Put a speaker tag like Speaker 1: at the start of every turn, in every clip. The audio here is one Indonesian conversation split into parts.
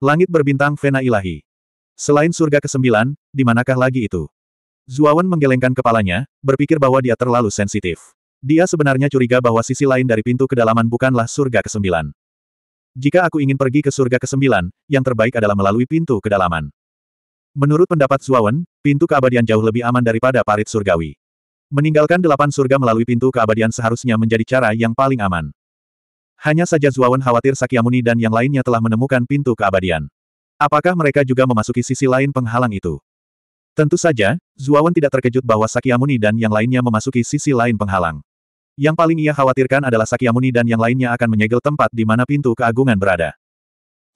Speaker 1: Langit berbintang Vena Ilahi. Selain surga kesembilan, di manakah lagi itu? Zuawan menggelengkan kepalanya, berpikir bahwa dia terlalu sensitif. Dia sebenarnya curiga bahwa sisi lain dari pintu kedalaman bukanlah surga kesembilan. Jika aku ingin pergi ke surga kesembilan, yang terbaik adalah melalui pintu kedalaman. Menurut pendapat Zuawan, pintu keabadian jauh lebih aman daripada parit surgawi. Meninggalkan delapan surga melalui pintu keabadian seharusnya menjadi cara yang paling aman. Hanya saja Zuawan khawatir Sakyamuni dan yang lainnya telah menemukan pintu keabadian. Apakah mereka juga memasuki sisi lain penghalang itu? Tentu saja, Zuawan tidak terkejut bahwa Sakyamuni dan yang lainnya memasuki sisi lain penghalang. Yang paling ia khawatirkan adalah Sakyamuni dan yang lainnya akan menyegel tempat di mana pintu keagungan berada.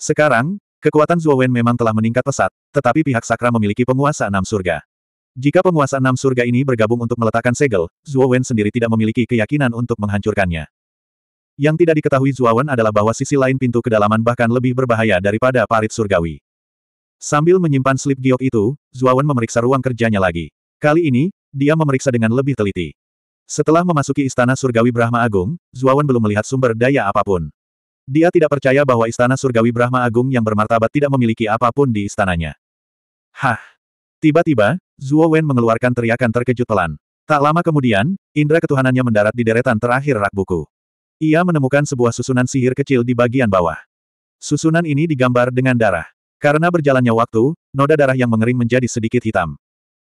Speaker 1: Sekarang, kekuatan Zuawan memang telah meningkat pesat, tetapi pihak Sakra memiliki penguasa enam surga. Jika penguasa enam surga ini bergabung untuk meletakkan segel, Zuawan sendiri tidak memiliki keyakinan untuk menghancurkannya. Yang tidak diketahui Zuawan adalah bahwa sisi lain pintu kedalaman bahkan lebih berbahaya daripada parit surgawi. Sambil menyimpan slip giok itu, Zuawan memeriksa ruang kerjanya lagi. Kali ini, dia memeriksa dengan lebih teliti. Setelah memasuki Istana Surgawi Brahma Agung, Zuawan belum melihat sumber daya apapun. Dia tidak percaya bahwa Istana Surgawi Brahma Agung yang bermartabat tidak memiliki apapun di istananya. Hah! Tiba-tiba, Zuo Wen mengeluarkan teriakan terkejut pelan. Tak lama kemudian, indra ketuhanannya mendarat di deretan terakhir rak buku. Ia menemukan sebuah susunan sihir kecil di bagian bawah. Susunan ini digambar dengan darah. Karena berjalannya waktu, noda darah yang mengering menjadi sedikit hitam.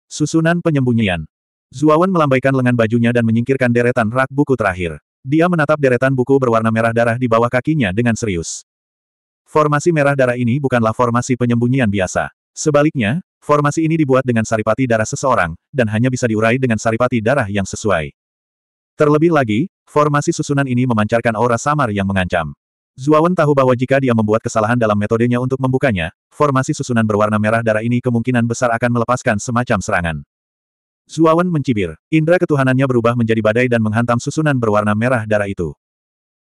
Speaker 1: Susunan penyembunyian. Zuawan melambaikan lengan bajunya dan menyingkirkan deretan rak buku terakhir. Dia menatap deretan buku berwarna merah darah di bawah kakinya dengan serius. Formasi merah darah ini bukanlah formasi penyembunyian biasa. Sebaliknya, formasi ini dibuat dengan saripati darah seseorang, dan hanya bisa diurai dengan saripati darah yang sesuai. Terlebih lagi, Formasi susunan ini memancarkan aura samar yang mengancam. Zuawan tahu bahwa jika dia membuat kesalahan dalam metodenya untuk membukanya, formasi susunan berwarna merah darah ini kemungkinan besar akan melepaskan semacam serangan. Zuawan mencibir. Indra ketuhanannya berubah menjadi badai dan menghantam susunan berwarna merah darah itu.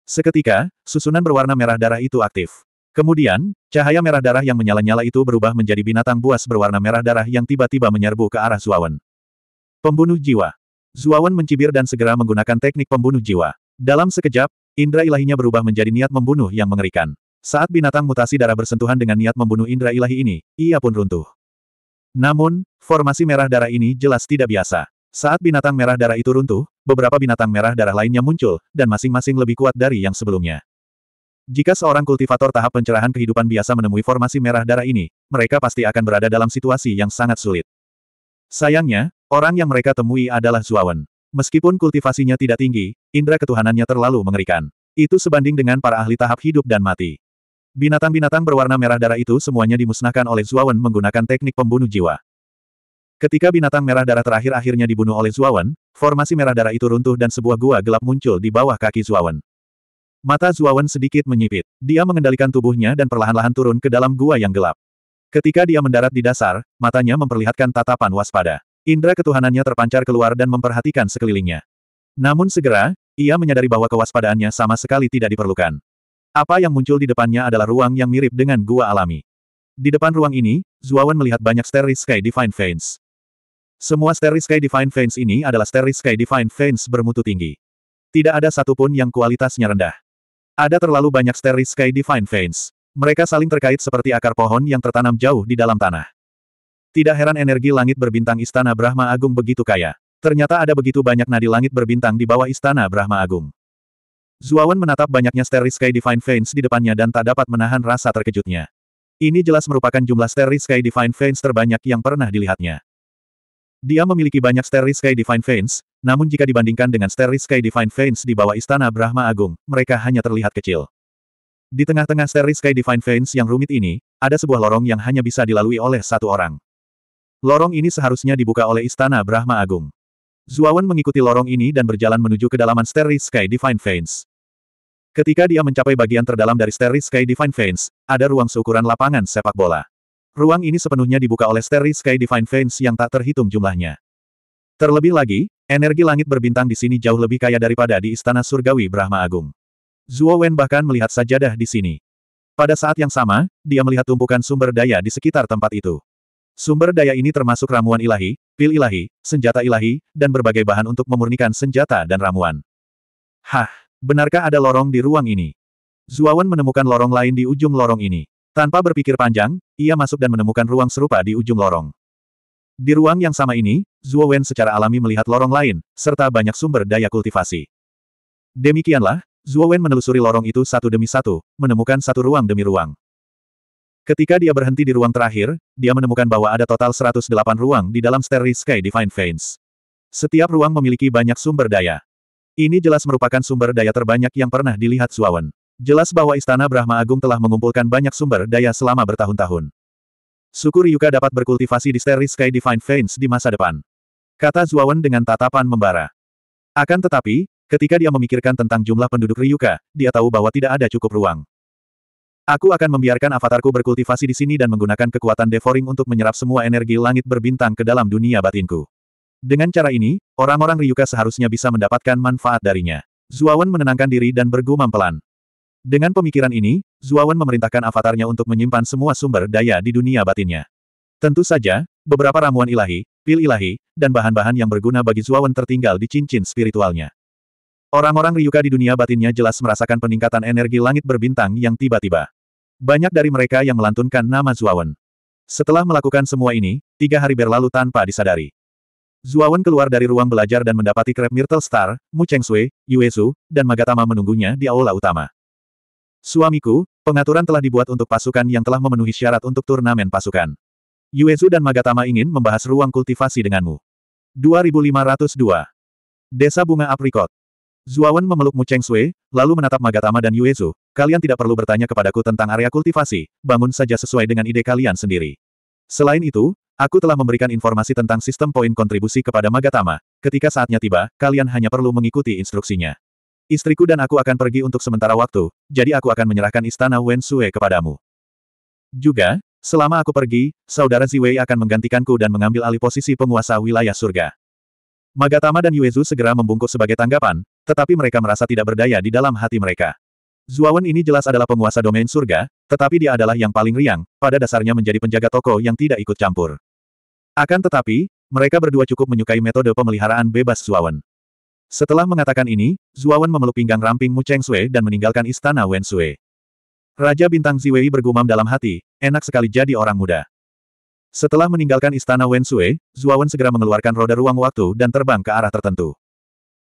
Speaker 1: Seketika, susunan berwarna merah darah itu aktif. Kemudian, cahaya merah darah yang menyala-nyala itu berubah menjadi binatang buas berwarna merah darah yang tiba-tiba menyerbu ke arah Zuawan. Pembunuh jiwa. Zuawan mencibir dan segera menggunakan teknik pembunuh jiwa. Dalam sekejap, indra ilahinya berubah menjadi niat membunuh yang mengerikan. Saat binatang mutasi darah bersentuhan dengan niat membunuh indra ilahi ini, ia pun runtuh. Namun, formasi merah darah ini jelas tidak biasa. Saat binatang merah darah itu runtuh, beberapa binatang merah darah lainnya muncul, dan masing-masing lebih kuat dari yang sebelumnya. Jika seorang kultivator tahap pencerahan kehidupan biasa menemui formasi merah darah ini, mereka pasti akan berada dalam situasi yang sangat sulit. Sayangnya, Orang yang mereka temui adalah Zuawan. Meskipun kultivasinya tidak tinggi, indera ketuhanannya terlalu mengerikan. Itu sebanding dengan para ahli tahap hidup dan mati. Binatang-binatang berwarna merah darah itu semuanya dimusnahkan oleh Zuawan menggunakan teknik pembunuh jiwa. Ketika binatang merah darah terakhir akhirnya dibunuh oleh Zuawan, formasi merah darah itu runtuh dan sebuah gua gelap muncul di bawah kaki Zuawan. Mata Zuawan sedikit menyipit. Dia mengendalikan tubuhnya dan perlahan-lahan turun ke dalam gua yang gelap. Ketika dia mendarat di dasar, matanya memperlihatkan tatapan waspada. Indra ketuhanannya terpancar keluar dan memperhatikan sekelilingnya. Namun segera, ia menyadari bahwa kewaspadaannya sama sekali tidak diperlukan. Apa yang muncul di depannya adalah ruang yang mirip dengan gua alami. Di depan ruang ini, Zuawan melihat banyak Starry Sky Divine Veins. Semua Starry Sky Divine Veins ini adalah Starry Sky Divine Veins bermutu tinggi. Tidak ada satupun yang kualitasnya rendah. Ada terlalu banyak Starry Sky Divine Veins. Mereka saling terkait seperti akar pohon yang tertanam jauh di dalam tanah. Tidak heran energi langit berbintang Istana Brahma Agung begitu kaya. Ternyata ada begitu banyak nadi langit berbintang di bawah Istana Brahma Agung. Zuawan menatap banyaknya Steris Sky Divine Veins di depannya dan tak dapat menahan rasa terkejutnya. Ini jelas merupakan jumlah Steris Sky Divine Veins terbanyak yang pernah dilihatnya. Dia memiliki banyak Steris Sky Divine Veins, namun jika dibandingkan dengan Steris Sky Divine Veins di bawah Istana Brahma Agung, mereka hanya terlihat kecil. Di tengah-tengah Steris Sky Divine Veins yang rumit ini, ada sebuah lorong yang hanya bisa dilalui oleh satu orang. Lorong ini seharusnya dibuka oleh Istana Brahma Agung. Zuawan mengikuti lorong ini dan berjalan menuju kedalaman Starry Sky Divine Veins. Ketika dia mencapai bagian terdalam dari Starry Sky Divine Veins, ada ruang seukuran lapangan sepak bola. Ruang ini sepenuhnya dibuka oleh Starry Sky Divine Veins yang tak terhitung jumlahnya. Terlebih lagi, energi langit berbintang di sini jauh lebih kaya daripada di Istana Surgawi Brahma Agung. Zuo Wen bahkan melihat sajadah di sini. Pada saat yang sama, dia melihat tumpukan sumber daya di sekitar tempat itu. Sumber daya ini termasuk ramuan ilahi, pil ilahi, senjata ilahi, dan berbagai bahan untuk memurnikan senjata dan ramuan. Hah, benarkah ada lorong di ruang ini? Zuawan menemukan lorong lain di ujung lorong ini. Tanpa berpikir panjang, ia masuk dan menemukan ruang serupa di ujung lorong. Di ruang yang sama ini, Zuowen secara alami melihat lorong lain, serta banyak sumber daya kultivasi. Demikianlah, Zuowen menelusuri lorong itu satu demi satu, menemukan satu ruang demi ruang. Ketika dia berhenti di ruang terakhir, dia menemukan bahwa ada total 108 ruang di dalam Starry Sky Divine Veins. Setiap ruang memiliki banyak sumber daya. Ini jelas merupakan sumber daya terbanyak yang pernah dilihat Suawan. Jelas bahwa Istana Brahma Agung telah mengumpulkan banyak sumber daya selama bertahun-tahun. Suku Ryuka dapat berkultivasi di Starry Sky Divine Veins di masa depan. Kata Zuawan dengan tatapan membara. Akan tetapi, ketika dia memikirkan tentang jumlah penduduk Ryuka, dia tahu bahwa tidak ada cukup ruang. Aku akan membiarkan avatarku berkultivasi di sini dan menggunakan kekuatan devouring untuk menyerap semua energi langit berbintang ke dalam dunia batinku. Dengan cara ini, orang-orang Ryuka seharusnya bisa mendapatkan manfaat darinya. Zuawan menenangkan diri dan bergumam pelan. Dengan pemikiran ini, Zuawan memerintahkan avatarnya untuk menyimpan semua sumber daya di dunia batinnya. Tentu saja, beberapa ramuan ilahi, pil ilahi, dan bahan-bahan yang berguna bagi Zuawan tertinggal di cincin spiritualnya. Orang-orang Ryuka di dunia batinnya jelas merasakan peningkatan energi langit berbintang yang tiba-tiba. Banyak dari mereka yang melantunkan nama Zuawan. Setelah melakukan semua ini, tiga hari berlalu tanpa disadari. Zuawan keluar dari ruang belajar dan mendapati Krep Myrtle Star, Mu Cheng Sui, Yue Su, dan Magatama menunggunya di aula utama. Suamiku, pengaturan telah dibuat untuk pasukan yang telah memenuhi syarat untuk turnamen pasukan. Yue Su dan Magatama ingin membahas ruang kultivasi denganmu. 2502. Desa Bunga Aprikot. Zuawan memeluk Mu Cheng Sui, lalu menatap Magatama dan Yuezu, kalian tidak perlu bertanya kepadaku tentang area kultivasi, bangun saja sesuai dengan ide kalian sendiri. Selain itu, aku telah memberikan informasi tentang sistem poin kontribusi kepada Magatama, ketika saatnya tiba, kalian hanya perlu mengikuti instruksinya. Istriku dan aku akan pergi untuk sementara waktu, jadi aku akan menyerahkan istana Wen Sue kepadamu. Juga, selama aku pergi, saudara Ziwei akan menggantikanku dan mengambil alih posisi penguasa wilayah surga. Magatama dan Yuezu segera membungkuk sebagai tanggapan, tetapi mereka merasa tidak berdaya di dalam hati mereka. Zuawan ini jelas adalah penguasa domain surga, tetapi dia adalah yang paling riang, pada dasarnya menjadi penjaga toko yang tidak ikut campur. Akan tetapi, mereka berdua cukup menyukai metode pemeliharaan bebas Zuawan. Setelah mengatakan ini, Zuawan memeluk pinggang ramping Mu Cheng Sui dan meninggalkan istana Wen Sui. Raja Bintang Ziwei bergumam dalam hati, enak sekali jadi orang muda. Setelah meninggalkan istana Wensue, Wen segera mengeluarkan roda ruang waktu dan terbang ke arah tertentu.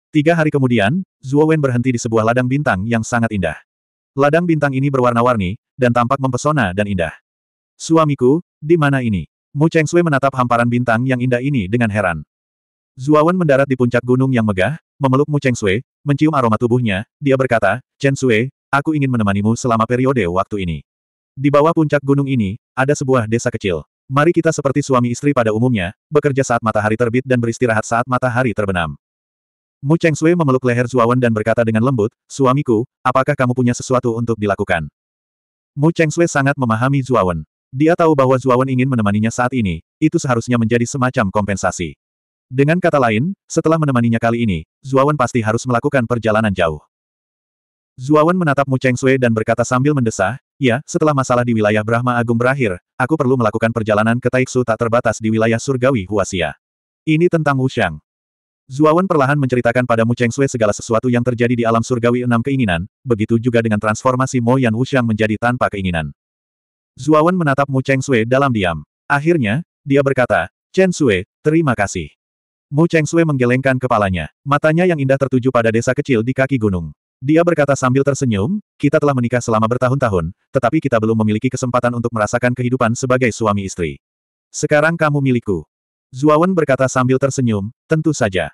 Speaker 1: Tiga hari kemudian, Wen berhenti di sebuah ladang bintang yang sangat indah. Ladang bintang ini berwarna-warni, dan tampak mempesona dan indah. Suamiku, di mana ini? Mu Cheng Sui menatap hamparan bintang yang indah ini dengan heran. Wen mendarat di puncak gunung yang megah, memeluk Mu Cheng Sui, mencium aroma tubuhnya, dia berkata, Chen Sui, aku ingin menemanimu selama periode waktu ini. Di bawah puncak gunung ini, ada sebuah desa kecil. Mari kita seperti suami istri pada umumnya, bekerja saat matahari terbit dan beristirahat saat matahari terbenam. Mu Cheng Sui memeluk leher Zuawan dan berkata dengan lembut, Suamiku, apakah kamu punya sesuatu untuk dilakukan? Mu Cheng Sui sangat memahami Zuawan. Dia tahu bahwa Zuawan ingin menemaninya saat ini, itu seharusnya menjadi semacam kompensasi. Dengan kata lain, setelah menemaninya kali ini, Zuawan pasti harus melakukan perjalanan jauh. Zuawan menatap Mu Cheng Sui dan berkata sambil mendesah, Ya, setelah masalah di wilayah Brahma Agung berakhir, aku perlu melakukan perjalanan ke Taiksu tak terbatas di wilayah surgawi Huasia. Ini tentang Wuxiang. Zuawan perlahan menceritakan pada Mu Cheng Sui segala sesuatu yang terjadi di alam surgawi enam keinginan, begitu juga dengan transformasi Mo Yan Wuxiang menjadi tanpa keinginan. Zuawan menatap Mu Cheng Sui dalam diam. Akhirnya, dia berkata, Chen Sui, terima kasih. Mu Cheng Sui menggelengkan kepalanya. Matanya yang indah tertuju pada desa kecil di kaki gunung. Dia berkata sambil tersenyum, kita telah menikah selama bertahun-tahun, tetapi kita belum memiliki kesempatan untuk merasakan kehidupan sebagai suami istri. Sekarang kamu milikku. Zuawan berkata sambil tersenyum, tentu saja.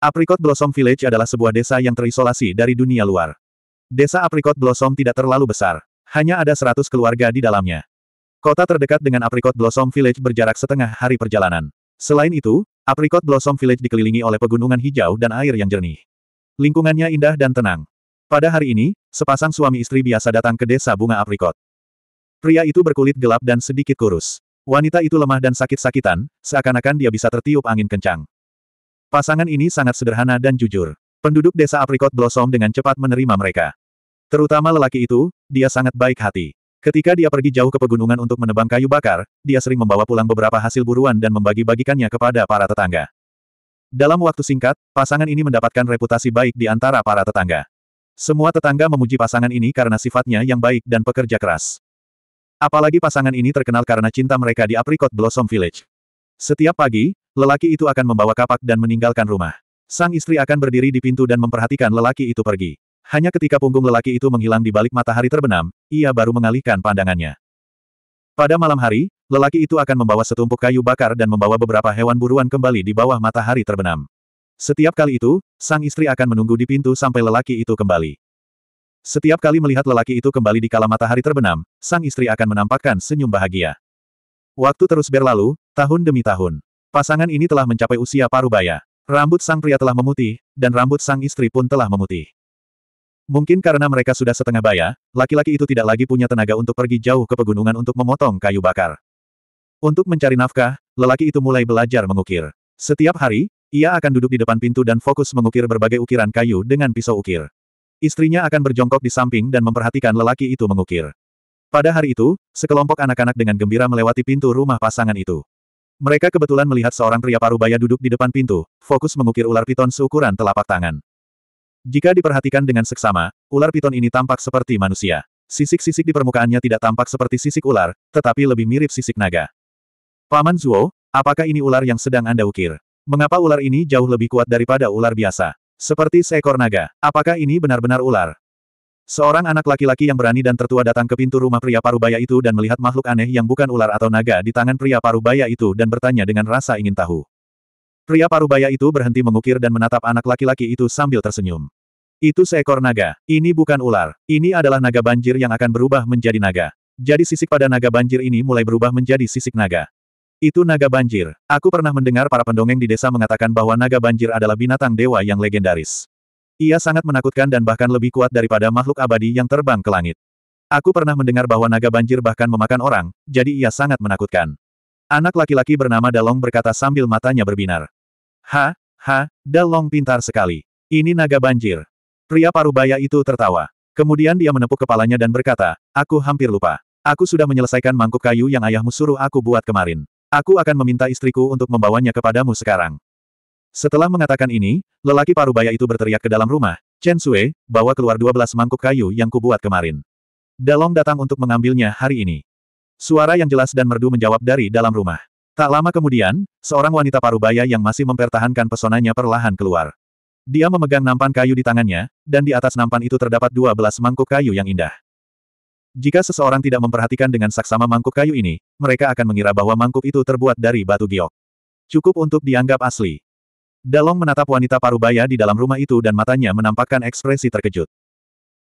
Speaker 1: Apricot Blossom Village adalah sebuah desa yang terisolasi dari dunia luar. Desa Apricot Blossom tidak terlalu besar. Hanya ada 100 keluarga di dalamnya. Kota terdekat dengan Apricot Blossom Village berjarak setengah hari perjalanan. Selain itu, Apricot Blossom Village dikelilingi oleh pegunungan hijau dan air yang jernih. Lingkungannya indah dan tenang. Pada hari ini, sepasang suami istri biasa datang ke desa bunga aprikot. Pria itu berkulit gelap dan sedikit kurus. Wanita itu lemah dan sakit-sakitan, seakan-akan dia bisa tertiup angin kencang. Pasangan ini sangat sederhana dan jujur. Penduduk desa aprikot Blossom dengan cepat menerima mereka. Terutama lelaki itu, dia sangat baik hati. Ketika dia pergi jauh ke pegunungan untuk menebang kayu bakar, dia sering membawa pulang beberapa hasil buruan dan membagi-bagikannya kepada para tetangga. Dalam waktu singkat, pasangan ini mendapatkan reputasi baik di antara para tetangga. Semua tetangga memuji pasangan ini karena sifatnya yang baik dan pekerja keras. Apalagi pasangan ini terkenal karena cinta mereka di Apricot Blossom Village. Setiap pagi, lelaki itu akan membawa kapak dan meninggalkan rumah. Sang istri akan berdiri di pintu dan memperhatikan lelaki itu pergi. Hanya ketika punggung lelaki itu menghilang di balik matahari terbenam, ia baru mengalihkan pandangannya. Pada malam hari, lelaki itu akan membawa setumpuk kayu bakar dan membawa beberapa hewan buruan kembali di bawah matahari terbenam. Setiap kali itu, sang istri akan menunggu di pintu sampai lelaki itu kembali. Setiap kali melihat lelaki itu kembali di kala matahari terbenam, sang istri akan menampakkan senyum bahagia. Waktu terus berlalu, tahun demi tahun. Pasangan ini telah mencapai usia parubaya. Rambut sang pria telah memutih, dan rambut sang istri pun telah memutih. Mungkin karena mereka sudah setengah baya, laki-laki itu tidak lagi punya tenaga untuk pergi jauh ke pegunungan untuk memotong kayu bakar. Untuk mencari nafkah, lelaki itu mulai belajar mengukir. Setiap hari, ia akan duduk di depan pintu dan fokus mengukir berbagai ukiran kayu dengan pisau ukir. Istrinya akan berjongkok di samping dan memperhatikan lelaki itu mengukir. Pada hari itu, sekelompok anak-anak dengan gembira melewati pintu rumah pasangan itu. Mereka kebetulan melihat seorang pria parubaya duduk di depan pintu, fokus mengukir ular piton seukuran telapak tangan. Jika diperhatikan dengan seksama, ular piton ini tampak seperti manusia. Sisik-sisik di permukaannya tidak tampak seperti sisik ular, tetapi lebih mirip sisik naga. Paman Zuo, apakah ini ular yang sedang Anda ukir? Mengapa ular ini jauh lebih kuat daripada ular biasa? Seperti seekor naga. Apakah ini benar-benar ular? Seorang anak laki-laki yang berani dan tertua datang ke pintu rumah pria parubaya itu dan melihat makhluk aneh yang bukan ular atau naga di tangan pria parubaya itu dan bertanya dengan rasa ingin tahu. Pria parubaya itu berhenti mengukir dan menatap anak laki-laki itu sambil tersenyum. Itu seekor naga. Ini bukan ular. Ini adalah naga banjir yang akan berubah menjadi naga. Jadi sisik pada naga banjir ini mulai berubah menjadi sisik naga. Itu naga banjir. Aku pernah mendengar para pendongeng di desa mengatakan bahwa naga banjir adalah binatang dewa yang legendaris. Ia sangat menakutkan dan bahkan lebih kuat daripada makhluk abadi yang terbang ke langit. Aku pernah mendengar bahwa naga banjir bahkan memakan orang, jadi ia sangat menakutkan. Anak laki-laki bernama Dalong berkata sambil matanya berbinar. Ha, ha, Dalong pintar sekali. Ini naga banjir. Pria parubaya itu tertawa. Kemudian dia menepuk kepalanya dan berkata, aku hampir lupa. Aku sudah menyelesaikan mangkuk kayu yang ayahmu suruh aku buat kemarin. Aku akan meminta istriku untuk membawanya kepadamu sekarang. Setelah mengatakan ini, lelaki parubaya itu berteriak ke dalam rumah, Chen Sui, bawa keluar 12 mangkuk kayu yang kubuat kemarin. Dalong datang untuk mengambilnya hari ini. Suara yang jelas dan merdu menjawab dari dalam rumah. Tak lama kemudian, seorang wanita parubaya yang masih mempertahankan pesonanya perlahan keluar. Dia memegang nampan kayu di tangannya, dan di atas nampan itu terdapat 12 mangkuk kayu yang indah. Jika seseorang tidak memperhatikan dengan saksama mangkuk kayu ini, mereka akan mengira bahwa mangkuk itu terbuat dari batu giok. Cukup untuk dianggap asli. Dalong menatap wanita parubaya di dalam rumah itu dan matanya menampakkan ekspresi terkejut.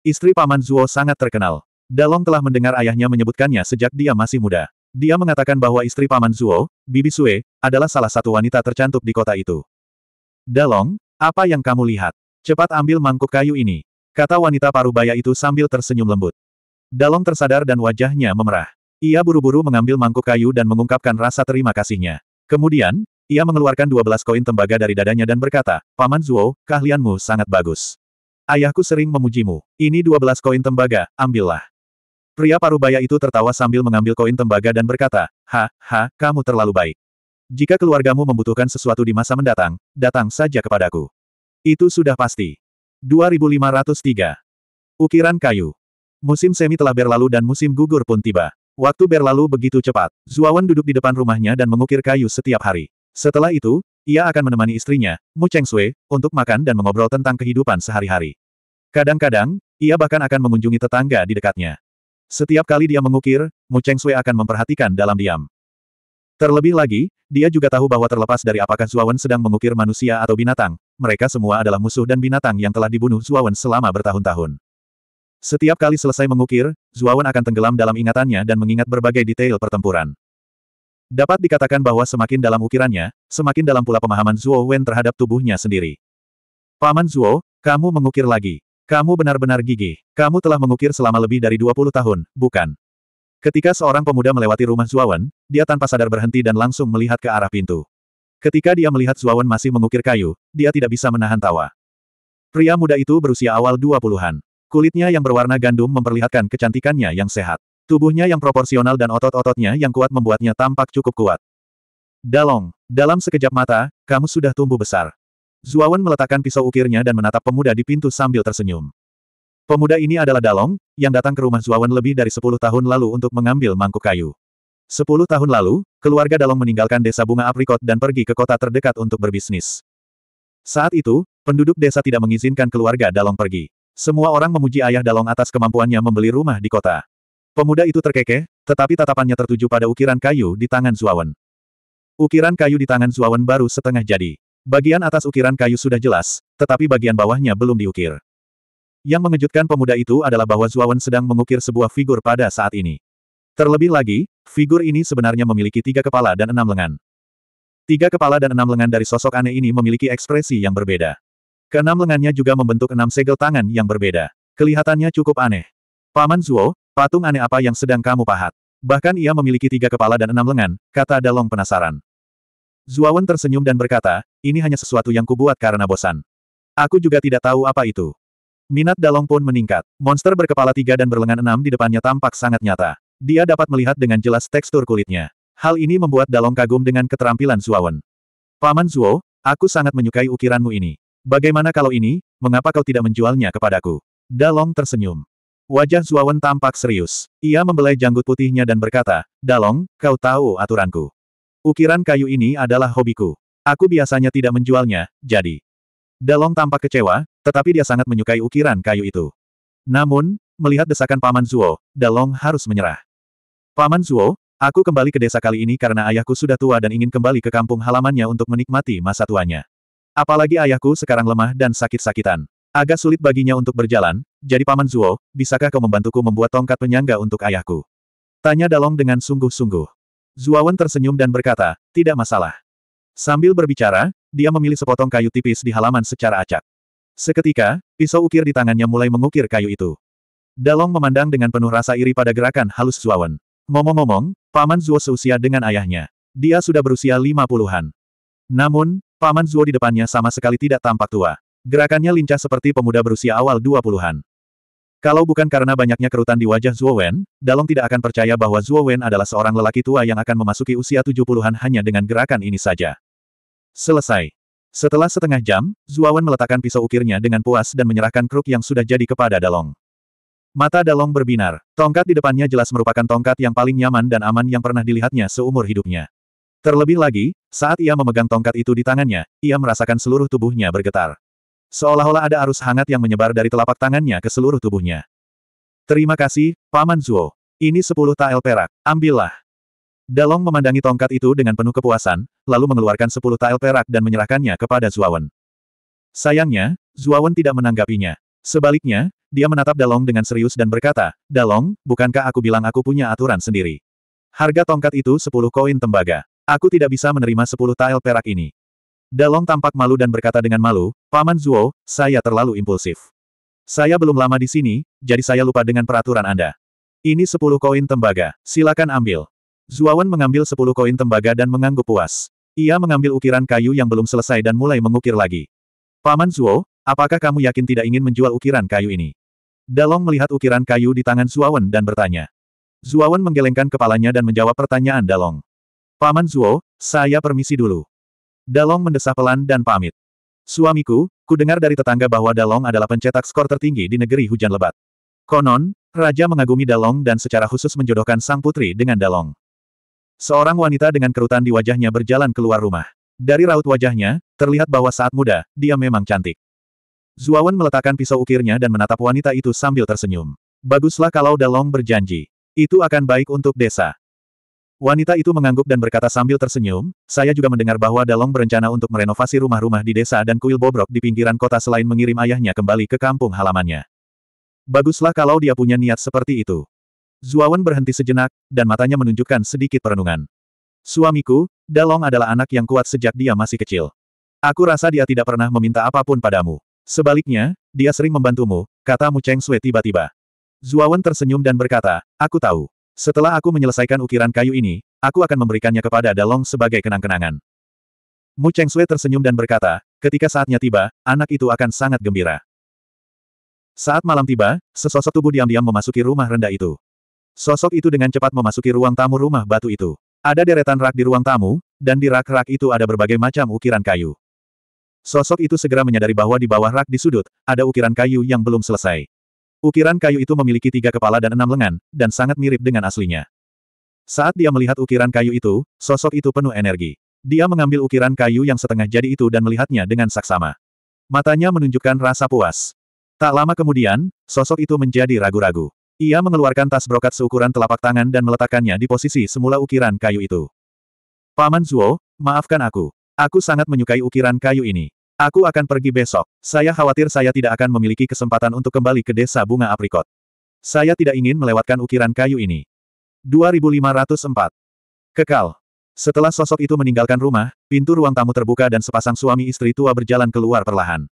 Speaker 1: Istri paman Zuo sangat terkenal. Dalong telah mendengar ayahnya menyebutkannya sejak dia masih muda. Dia mengatakan bahwa istri paman Zuo, Bibi Sue, adalah salah satu wanita tercantik di kota itu. Dalong, apa yang kamu lihat? Cepat ambil mangkuk kayu ini. Kata wanita parubaya itu sambil tersenyum lembut. Dalong tersadar dan wajahnya memerah. Ia buru-buru mengambil mangkuk kayu dan mengungkapkan rasa terima kasihnya. Kemudian, ia mengeluarkan 12 koin tembaga dari dadanya dan berkata, Paman Zuo, keahlianmu sangat bagus. Ayahku sering memujimu. Ini 12 koin tembaga, ambillah. Pria parubaya itu tertawa sambil mengambil koin tembaga dan berkata, Ha, ha, kamu terlalu baik. Jika keluargamu membutuhkan sesuatu di masa mendatang, datang saja kepadaku. Itu sudah pasti. 2503. Ukiran kayu. Musim semi telah berlalu dan musim gugur pun tiba. Waktu berlalu begitu cepat. Zuawan duduk di depan rumahnya dan mengukir kayu setiap hari. Setelah itu, ia akan menemani istrinya, Mu Cheng Sui, untuk makan dan mengobrol tentang kehidupan sehari-hari. Kadang-kadang, ia bahkan akan mengunjungi tetangga di dekatnya. Setiap kali dia mengukir, Mu Cheng Sui akan memperhatikan dalam diam. Terlebih lagi, dia juga tahu bahwa terlepas dari apakah Zuawan sedang mengukir manusia atau binatang, mereka semua adalah musuh dan binatang yang telah dibunuh Zuawan selama bertahun-tahun. Setiap kali selesai mengukir, Zuawan akan tenggelam dalam ingatannya dan mengingat berbagai detail pertempuran. Dapat dikatakan bahwa semakin dalam ukirannya, semakin dalam pula pemahaman Zuo Wen terhadap tubuhnya sendiri. Paman Zuo, kamu mengukir lagi. Kamu benar-benar gigih. Kamu telah mengukir selama lebih dari 20 tahun, bukan? Ketika seorang pemuda melewati rumah Zuawan, dia tanpa sadar berhenti dan langsung melihat ke arah pintu. Ketika dia melihat Zuawan masih mengukir kayu, dia tidak bisa menahan tawa. Pria muda itu berusia awal 20-an. Kulitnya yang berwarna gandum memperlihatkan kecantikannya yang sehat. Tubuhnya yang proporsional dan otot-ototnya yang kuat membuatnya tampak cukup kuat. Dalong, dalam sekejap mata, kamu sudah tumbuh besar. Zuawan meletakkan pisau ukirnya dan menatap pemuda di pintu sambil tersenyum. Pemuda ini adalah Dalong, yang datang ke rumah Zuawan lebih dari sepuluh tahun lalu untuk mengambil mangkuk kayu. Sepuluh tahun lalu, keluarga Dalong meninggalkan desa bunga aprikot dan pergi ke kota terdekat untuk berbisnis. Saat itu, penduduk desa tidak mengizinkan keluarga Dalong pergi. Semua orang memuji ayah Dalong atas kemampuannya membeli rumah di kota. Pemuda itu terkekeh, tetapi tatapannya tertuju pada ukiran kayu di tangan Zuawan. Ukiran kayu di tangan Zuawan baru setengah jadi. Bagian atas ukiran kayu sudah jelas, tetapi bagian bawahnya belum diukir. Yang mengejutkan pemuda itu adalah bahwa Zuawan sedang mengukir sebuah figur pada saat ini. Terlebih lagi, figur ini sebenarnya memiliki tiga kepala dan enam lengan. Tiga kepala dan enam lengan dari sosok aneh ini memiliki ekspresi yang berbeda. Keenam lengannya juga membentuk enam segel tangan yang berbeda. Kelihatannya cukup aneh. Paman Zuo, patung aneh apa yang sedang kamu pahat? Bahkan ia memiliki tiga kepala dan enam lengan, kata Dalong penasaran. Zuawan tersenyum dan berkata, ini hanya sesuatu yang kubuat karena bosan. Aku juga tidak tahu apa itu. Minat Dalong pun meningkat. Monster berkepala tiga dan berlengan enam di depannya tampak sangat nyata. Dia dapat melihat dengan jelas tekstur kulitnya. Hal ini membuat Dalong kagum dengan keterampilan Zuawan. Paman Zuo, aku sangat menyukai ukiranmu ini. Bagaimana kalau ini, mengapa kau tidak menjualnya kepadaku? Dalong tersenyum. Wajah Zuawan tampak serius. Ia membelai janggut putihnya dan berkata, Dalong, kau tahu aturanku. Ukiran kayu ini adalah hobiku. Aku biasanya tidak menjualnya, jadi. Dalong tampak kecewa, tetapi dia sangat menyukai ukiran kayu itu. Namun, melihat desakan Paman Zuo, Dalong harus menyerah. Paman Zuo, aku kembali ke desa kali ini karena ayahku sudah tua dan ingin kembali ke kampung halamannya untuk menikmati masa tuanya. Apalagi ayahku sekarang lemah dan sakit-sakitan. Agak sulit baginya untuk berjalan, jadi Paman Zuo, bisakah kau membantuku membuat tongkat penyangga untuk ayahku? Tanya Dalong dengan sungguh-sungguh. Zuawan tersenyum dan berkata, tidak masalah. Sambil berbicara, dia memilih sepotong kayu tipis di halaman secara acak. Seketika, pisau ukir di tangannya mulai mengukir kayu itu. Dalong memandang dengan penuh rasa iri pada gerakan halus Zuawan. Ngomong-ngomong, Paman Zuo seusia dengan ayahnya. Dia sudah berusia lima puluhan. Namun, Paman Zuo di depannya sama sekali tidak tampak tua. Gerakannya lincah seperti pemuda berusia awal 20-an. Kalau bukan karena banyaknya kerutan di wajah Zuo Wen, Dalong tidak akan percaya bahwa Zuo Wen adalah seorang lelaki tua yang akan memasuki usia 70-an hanya dengan gerakan ini saja. Selesai. Setelah setengah jam, Zuo Wen meletakkan pisau ukirnya dengan puas dan menyerahkan kruk yang sudah jadi kepada Dalong. Mata Dalong berbinar. Tongkat di depannya jelas merupakan tongkat yang paling nyaman dan aman yang pernah dilihatnya seumur hidupnya. Terlebih lagi, saat ia memegang tongkat itu di tangannya, ia merasakan seluruh tubuhnya bergetar. Seolah-olah ada arus hangat yang menyebar dari telapak tangannya ke seluruh tubuhnya. Terima kasih, Paman Zuo. Ini sepuluh tael perak, ambillah. Dalong memandangi tongkat itu dengan penuh kepuasan, lalu mengeluarkan sepuluh tael perak dan menyerahkannya kepada Zuawan. Sayangnya, Zuawan tidak menanggapinya. Sebaliknya, dia menatap Dalong dengan serius dan berkata, Dalong, bukankah aku bilang aku punya aturan sendiri? Harga tongkat itu sepuluh koin tembaga. Aku tidak bisa menerima sepuluh tael perak ini. Dalong tampak malu dan berkata dengan malu, Paman Zuo, saya terlalu impulsif. Saya belum lama di sini, jadi saya lupa dengan peraturan Anda. Ini sepuluh koin tembaga, silakan ambil. Zuawan mengambil sepuluh koin tembaga dan mengangguk puas. Ia mengambil ukiran kayu yang belum selesai dan mulai mengukir lagi. Paman Zuo, apakah kamu yakin tidak ingin menjual ukiran kayu ini? Dalong melihat ukiran kayu di tangan Zuawan dan bertanya. Zuawan menggelengkan kepalanya dan menjawab pertanyaan Dalong. Paman Zuo, saya permisi dulu. Dalong mendesah pelan dan pamit. Suamiku, ku dengar dari tetangga bahwa Dalong adalah pencetak skor tertinggi di negeri hujan lebat. Konon, Raja mengagumi Dalong dan secara khusus menjodohkan sang putri dengan Dalong. Seorang wanita dengan kerutan di wajahnya berjalan keluar rumah. Dari raut wajahnya, terlihat bahwa saat muda, dia memang cantik. Zuawan meletakkan pisau ukirnya dan menatap wanita itu sambil tersenyum. Baguslah kalau Dalong berjanji. Itu akan baik untuk desa. Wanita itu mengangguk dan berkata sambil tersenyum, saya juga mendengar bahwa Dalong berencana untuk merenovasi rumah-rumah di desa dan kuil bobrok di pinggiran kota selain mengirim ayahnya kembali ke kampung halamannya. Baguslah kalau dia punya niat seperti itu. Zuawan berhenti sejenak, dan matanya menunjukkan sedikit perenungan. Suamiku, Dalong adalah anak yang kuat sejak dia masih kecil. Aku rasa dia tidak pernah meminta apapun padamu. Sebaliknya, dia sering membantumu, kata Mu Cheng Sui tiba-tiba. Zuawan tersenyum dan berkata, aku tahu. Setelah aku menyelesaikan ukiran kayu ini, aku akan memberikannya kepada Dalong sebagai kenang-kenangan. Mu Cheng Sui tersenyum dan berkata, ketika saatnya tiba, anak itu akan sangat gembira. Saat malam tiba, sesosok tubuh diam-diam memasuki rumah rendah itu. Sosok itu dengan cepat memasuki ruang tamu rumah batu itu. Ada deretan rak di ruang tamu, dan di rak-rak itu ada berbagai macam ukiran kayu. Sosok itu segera menyadari bahwa di bawah rak di sudut, ada ukiran kayu yang belum selesai. Ukiran kayu itu memiliki tiga kepala dan enam lengan, dan sangat mirip dengan aslinya. Saat dia melihat ukiran kayu itu, sosok itu penuh energi. Dia mengambil ukiran kayu yang setengah jadi itu dan melihatnya dengan saksama. Matanya menunjukkan rasa puas. Tak lama kemudian, sosok itu menjadi ragu-ragu. Ia mengeluarkan tas brokat seukuran telapak tangan dan meletakkannya di posisi semula ukiran kayu itu. Paman Zuo, maafkan aku. Aku sangat menyukai ukiran kayu ini. Aku akan pergi besok. Saya khawatir saya tidak akan memiliki kesempatan untuk kembali ke desa bunga aprikot. Saya tidak ingin melewatkan ukiran kayu ini. 2504. Kekal. Setelah sosok itu meninggalkan rumah, pintu ruang tamu terbuka dan sepasang suami istri tua berjalan keluar perlahan.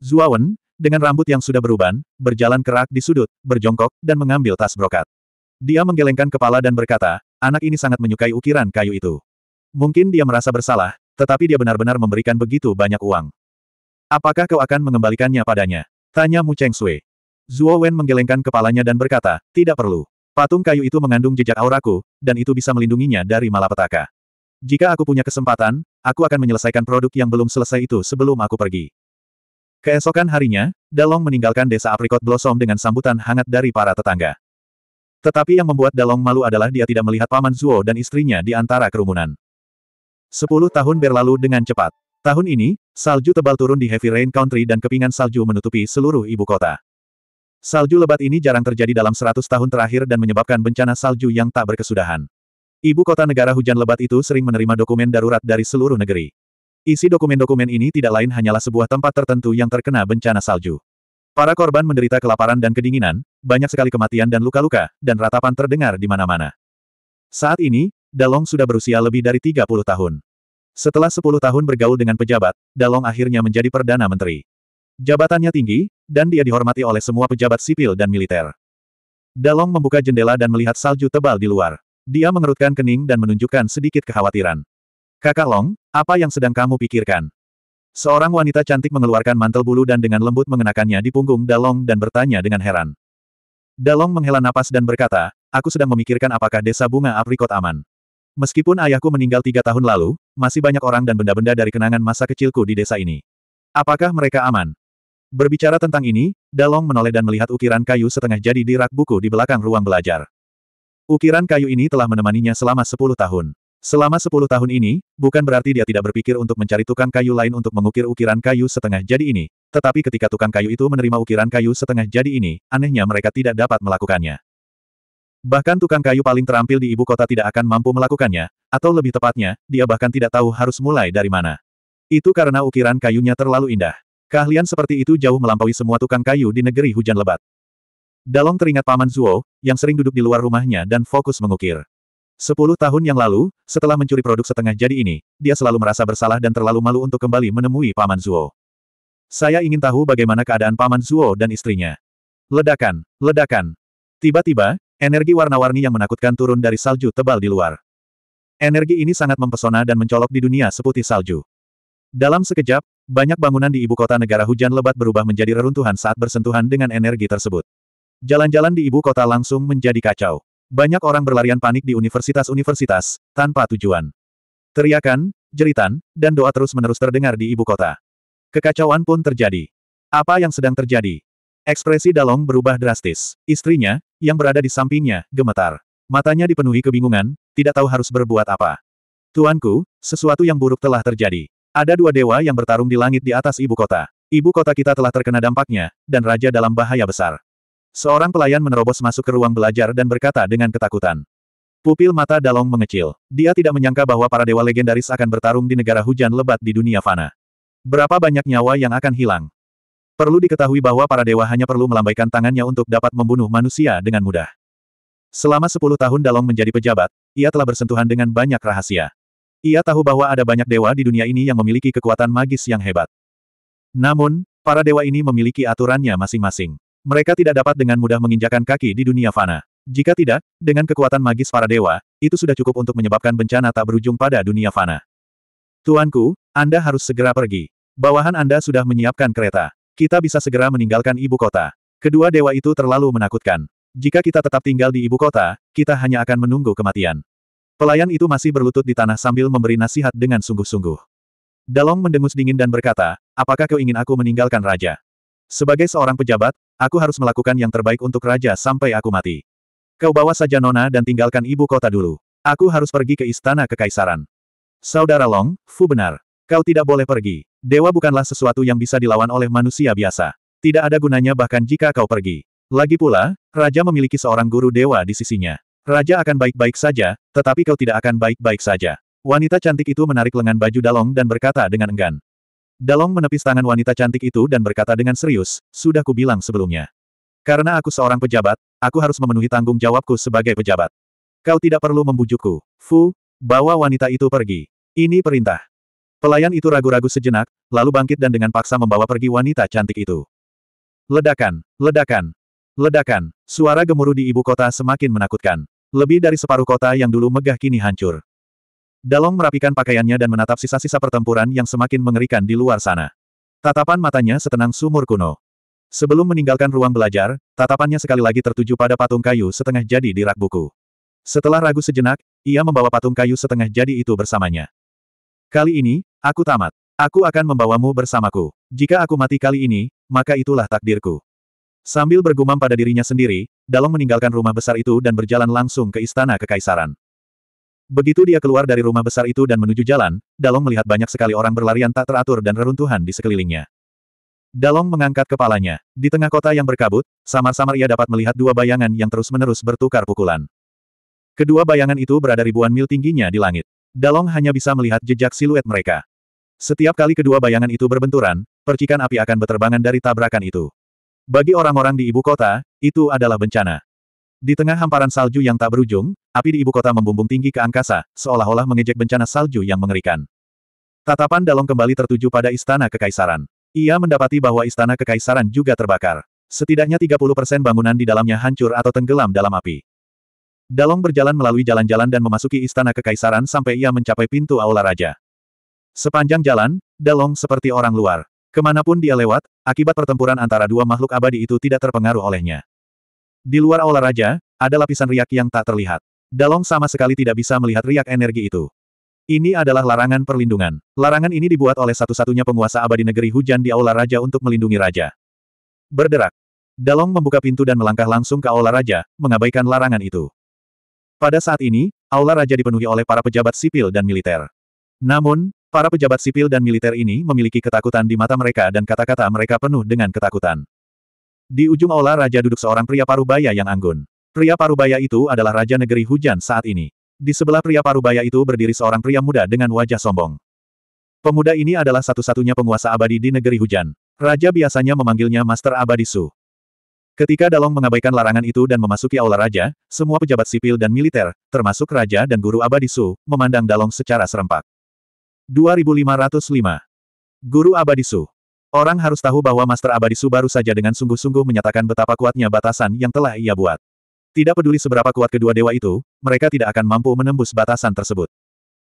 Speaker 1: Zuawan, dengan rambut yang sudah beruban, berjalan kerak di sudut, berjongkok, dan mengambil tas brokat. Dia menggelengkan kepala dan berkata, anak ini sangat menyukai ukiran kayu itu. Mungkin dia merasa bersalah, tetapi dia benar-benar memberikan begitu banyak uang. Apakah kau akan mengembalikannya padanya? Tanya Mu Cheng Sui. Zhuo Wen menggelengkan kepalanya dan berkata, tidak perlu. Patung kayu itu mengandung jejak auraku, dan itu bisa melindunginya dari malapetaka. Jika aku punya kesempatan, aku akan menyelesaikan produk yang belum selesai itu sebelum aku pergi. Keesokan harinya, Dalong meninggalkan desa Aprikot Blossom dengan sambutan hangat dari para tetangga. Tetapi yang membuat Dalong malu adalah dia tidak melihat paman Zuo dan istrinya di antara kerumunan. Sepuluh tahun berlalu dengan cepat. Tahun ini, salju tebal turun di Heavy Rain Country dan kepingan salju menutupi seluruh ibu kota. Salju lebat ini jarang terjadi dalam seratus tahun terakhir dan menyebabkan bencana salju yang tak berkesudahan. Ibu kota negara hujan lebat itu sering menerima dokumen darurat dari seluruh negeri. Isi dokumen-dokumen ini tidak lain hanyalah sebuah tempat tertentu yang terkena bencana salju. Para korban menderita kelaparan dan kedinginan, banyak sekali kematian dan luka-luka, dan ratapan terdengar di mana-mana. Saat ini, Dalong sudah berusia lebih dari 30 tahun. Setelah 10 tahun bergaul dengan pejabat, Dalong akhirnya menjadi Perdana Menteri. Jabatannya tinggi, dan dia dihormati oleh semua pejabat sipil dan militer. Dalong membuka jendela dan melihat salju tebal di luar. Dia mengerutkan kening dan menunjukkan sedikit kekhawatiran. Kakak Long, apa yang sedang kamu pikirkan? Seorang wanita cantik mengeluarkan mantel bulu dan dengan lembut mengenakannya di punggung Dalong dan bertanya dengan heran. Dalong menghela napas dan berkata, aku sedang memikirkan apakah desa bunga aprikot aman. Meskipun ayahku meninggal tiga tahun lalu, masih banyak orang dan benda-benda dari kenangan masa kecilku di desa ini. Apakah mereka aman? Berbicara tentang ini, Dalong menoleh dan melihat ukiran kayu setengah jadi di rak buku di belakang ruang belajar. Ukiran kayu ini telah menemaninya selama sepuluh tahun. Selama sepuluh tahun ini, bukan berarti dia tidak berpikir untuk mencari tukang kayu lain untuk mengukir ukiran kayu setengah jadi ini, tetapi ketika tukang kayu itu menerima ukiran kayu setengah jadi ini, anehnya mereka tidak dapat melakukannya. Bahkan tukang kayu paling terampil di ibu kota tidak akan mampu melakukannya, atau lebih tepatnya, dia bahkan tidak tahu harus mulai dari mana. Itu karena ukiran kayunya terlalu indah. Keahlian seperti itu jauh melampaui semua tukang kayu di negeri hujan lebat. Dalong teringat paman Zuo, yang sering duduk di luar rumahnya dan fokus mengukir. Sepuluh tahun yang lalu, setelah mencuri produk setengah jadi ini, dia selalu merasa bersalah dan terlalu malu untuk kembali menemui paman Zuo. Saya ingin tahu bagaimana keadaan paman Zuo dan istrinya. Ledakan, ledakan. Tiba-tiba, Energi warna-warni yang menakutkan turun dari salju tebal di luar. Energi ini sangat mempesona dan mencolok di dunia seputih salju. Dalam sekejap, banyak bangunan di ibu kota negara hujan lebat berubah menjadi reruntuhan saat bersentuhan dengan energi tersebut. Jalan-jalan di ibu kota langsung menjadi kacau. Banyak orang berlarian panik di universitas-universitas, tanpa tujuan. Teriakan, jeritan, dan doa terus-menerus terdengar di ibu kota. Kekacauan pun terjadi. Apa yang sedang terjadi? Ekspresi Dalong berubah drastis. Istrinya, yang berada di sampingnya, gemetar. Matanya dipenuhi kebingungan, tidak tahu harus berbuat apa. Tuanku, sesuatu yang buruk telah terjadi. Ada dua dewa yang bertarung di langit di atas ibu kota. Ibu kota kita telah terkena dampaknya, dan raja dalam bahaya besar. Seorang pelayan menerobos masuk ke ruang belajar dan berkata dengan ketakutan. Pupil mata Dalong mengecil. Dia tidak menyangka bahwa para dewa legendaris akan bertarung di negara hujan lebat di dunia fana. Berapa banyak nyawa yang akan hilang? Perlu diketahui bahwa para dewa hanya perlu melambaikan tangannya untuk dapat membunuh manusia dengan mudah. Selama sepuluh tahun Dalong menjadi pejabat, ia telah bersentuhan dengan banyak rahasia. Ia tahu bahwa ada banyak dewa di dunia ini yang memiliki kekuatan magis yang hebat. Namun, para dewa ini memiliki aturannya masing-masing. Mereka tidak dapat dengan mudah menginjakan kaki di dunia fana. Jika tidak, dengan kekuatan magis para dewa, itu sudah cukup untuk menyebabkan bencana tak berujung pada dunia fana. Tuanku, Anda harus segera pergi. Bawahan Anda sudah menyiapkan kereta. Kita bisa segera meninggalkan ibu kota. Kedua dewa itu terlalu menakutkan. Jika kita tetap tinggal di ibu kota, kita hanya akan menunggu kematian. Pelayan itu masih berlutut di tanah sambil memberi nasihat dengan sungguh-sungguh. Dalong mendengus dingin dan berkata, apakah kau ingin aku meninggalkan raja? Sebagai seorang pejabat, aku harus melakukan yang terbaik untuk raja sampai aku mati. Kau bawa saja Nona dan tinggalkan ibu kota dulu. Aku harus pergi ke istana kekaisaran. Saudara Long, Fu benar. Kau tidak boleh pergi. Dewa bukanlah sesuatu yang bisa dilawan oleh manusia biasa. Tidak ada gunanya bahkan jika kau pergi. Lagi pula, Raja memiliki seorang guru dewa di sisinya. Raja akan baik-baik saja, tetapi kau tidak akan baik-baik saja. Wanita cantik itu menarik lengan baju Dalong dan berkata dengan enggan. Dalong menepis tangan wanita cantik itu dan berkata dengan serius, sudah kubilang sebelumnya. Karena aku seorang pejabat, aku harus memenuhi tanggung jawabku sebagai pejabat. Kau tidak perlu membujukku. Fu, bawa wanita itu pergi. Ini perintah. Pelayan itu ragu-ragu sejenak, lalu bangkit dan dengan paksa membawa pergi wanita cantik itu. Ledakan, ledakan, ledakan, suara gemuruh di ibu kota semakin menakutkan. Lebih dari separuh kota yang dulu megah kini hancur. Dalong merapikan pakaiannya dan menatap sisa-sisa pertempuran yang semakin mengerikan di luar sana. Tatapan matanya setenang sumur kuno. Sebelum meninggalkan ruang belajar, tatapannya sekali lagi tertuju pada patung kayu setengah jadi di rak buku. Setelah ragu sejenak, ia membawa patung kayu setengah jadi itu bersamanya. Kali ini, aku tamat. Aku akan membawamu bersamaku. Jika aku mati kali ini, maka itulah takdirku. Sambil bergumam pada dirinya sendiri, Dalong meninggalkan rumah besar itu dan berjalan langsung ke istana kekaisaran. Begitu dia keluar dari rumah besar itu dan menuju jalan, Dalong melihat banyak sekali orang berlarian tak teratur dan reruntuhan di sekelilingnya. Dalong mengangkat kepalanya. Di tengah kota yang berkabut, samar-samar ia dapat melihat dua bayangan yang terus-menerus bertukar pukulan. Kedua bayangan itu berada ribuan mil tingginya di langit. Dalong hanya bisa melihat jejak siluet mereka. Setiap kali kedua bayangan itu berbenturan, percikan api akan berterbangan dari tabrakan itu. Bagi orang-orang di ibu kota, itu adalah bencana. Di tengah hamparan salju yang tak berujung, api di ibu kota membumbung tinggi ke angkasa, seolah-olah mengejek bencana salju yang mengerikan. Tatapan Dalong kembali tertuju pada istana kekaisaran. Ia mendapati bahwa istana kekaisaran juga terbakar. Setidaknya 30% bangunan di dalamnya hancur atau tenggelam dalam api. Dalong berjalan melalui jalan-jalan dan memasuki istana kekaisaran sampai ia mencapai pintu aula raja. Sepanjang jalan, Dalong seperti orang luar. Kemanapun dia lewat, akibat pertempuran antara dua makhluk abadi itu tidak terpengaruh olehnya. Di luar aula raja, ada lapisan riak yang tak terlihat. Dalong sama sekali tidak bisa melihat riak energi itu. Ini adalah larangan perlindungan. Larangan ini dibuat oleh satu-satunya penguasa abadi negeri hujan di aula raja untuk melindungi raja. Berderak. Dalong membuka pintu dan melangkah langsung ke aula raja, mengabaikan larangan itu. Pada saat ini, aula raja dipenuhi oleh para pejabat sipil dan militer. Namun, para pejabat sipil dan militer ini memiliki ketakutan di mata mereka dan kata-kata mereka penuh dengan ketakutan. Di ujung aula raja duduk seorang pria parubaya yang anggun. Pria parubaya itu adalah raja negeri hujan saat ini. Di sebelah pria parubaya itu berdiri seorang pria muda dengan wajah sombong. Pemuda ini adalah satu-satunya penguasa abadi di negeri hujan. Raja biasanya memanggilnya Master Abadi Su. Ketika Dalong mengabaikan larangan itu dan memasuki aula raja, semua pejabat sipil dan militer, termasuk raja dan guru abadi Su, memandang Dalong secara serempak. 2505 Guru abadi Su Orang harus tahu bahwa Master abadi Su baru saja dengan sungguh-sungguh menyatakan betapa kuatnya batasan yang telah ia buat. Tidak peduli seberapa kuat kedua dewa itu, mereka tidak akan mampu menembus batasan tersebut.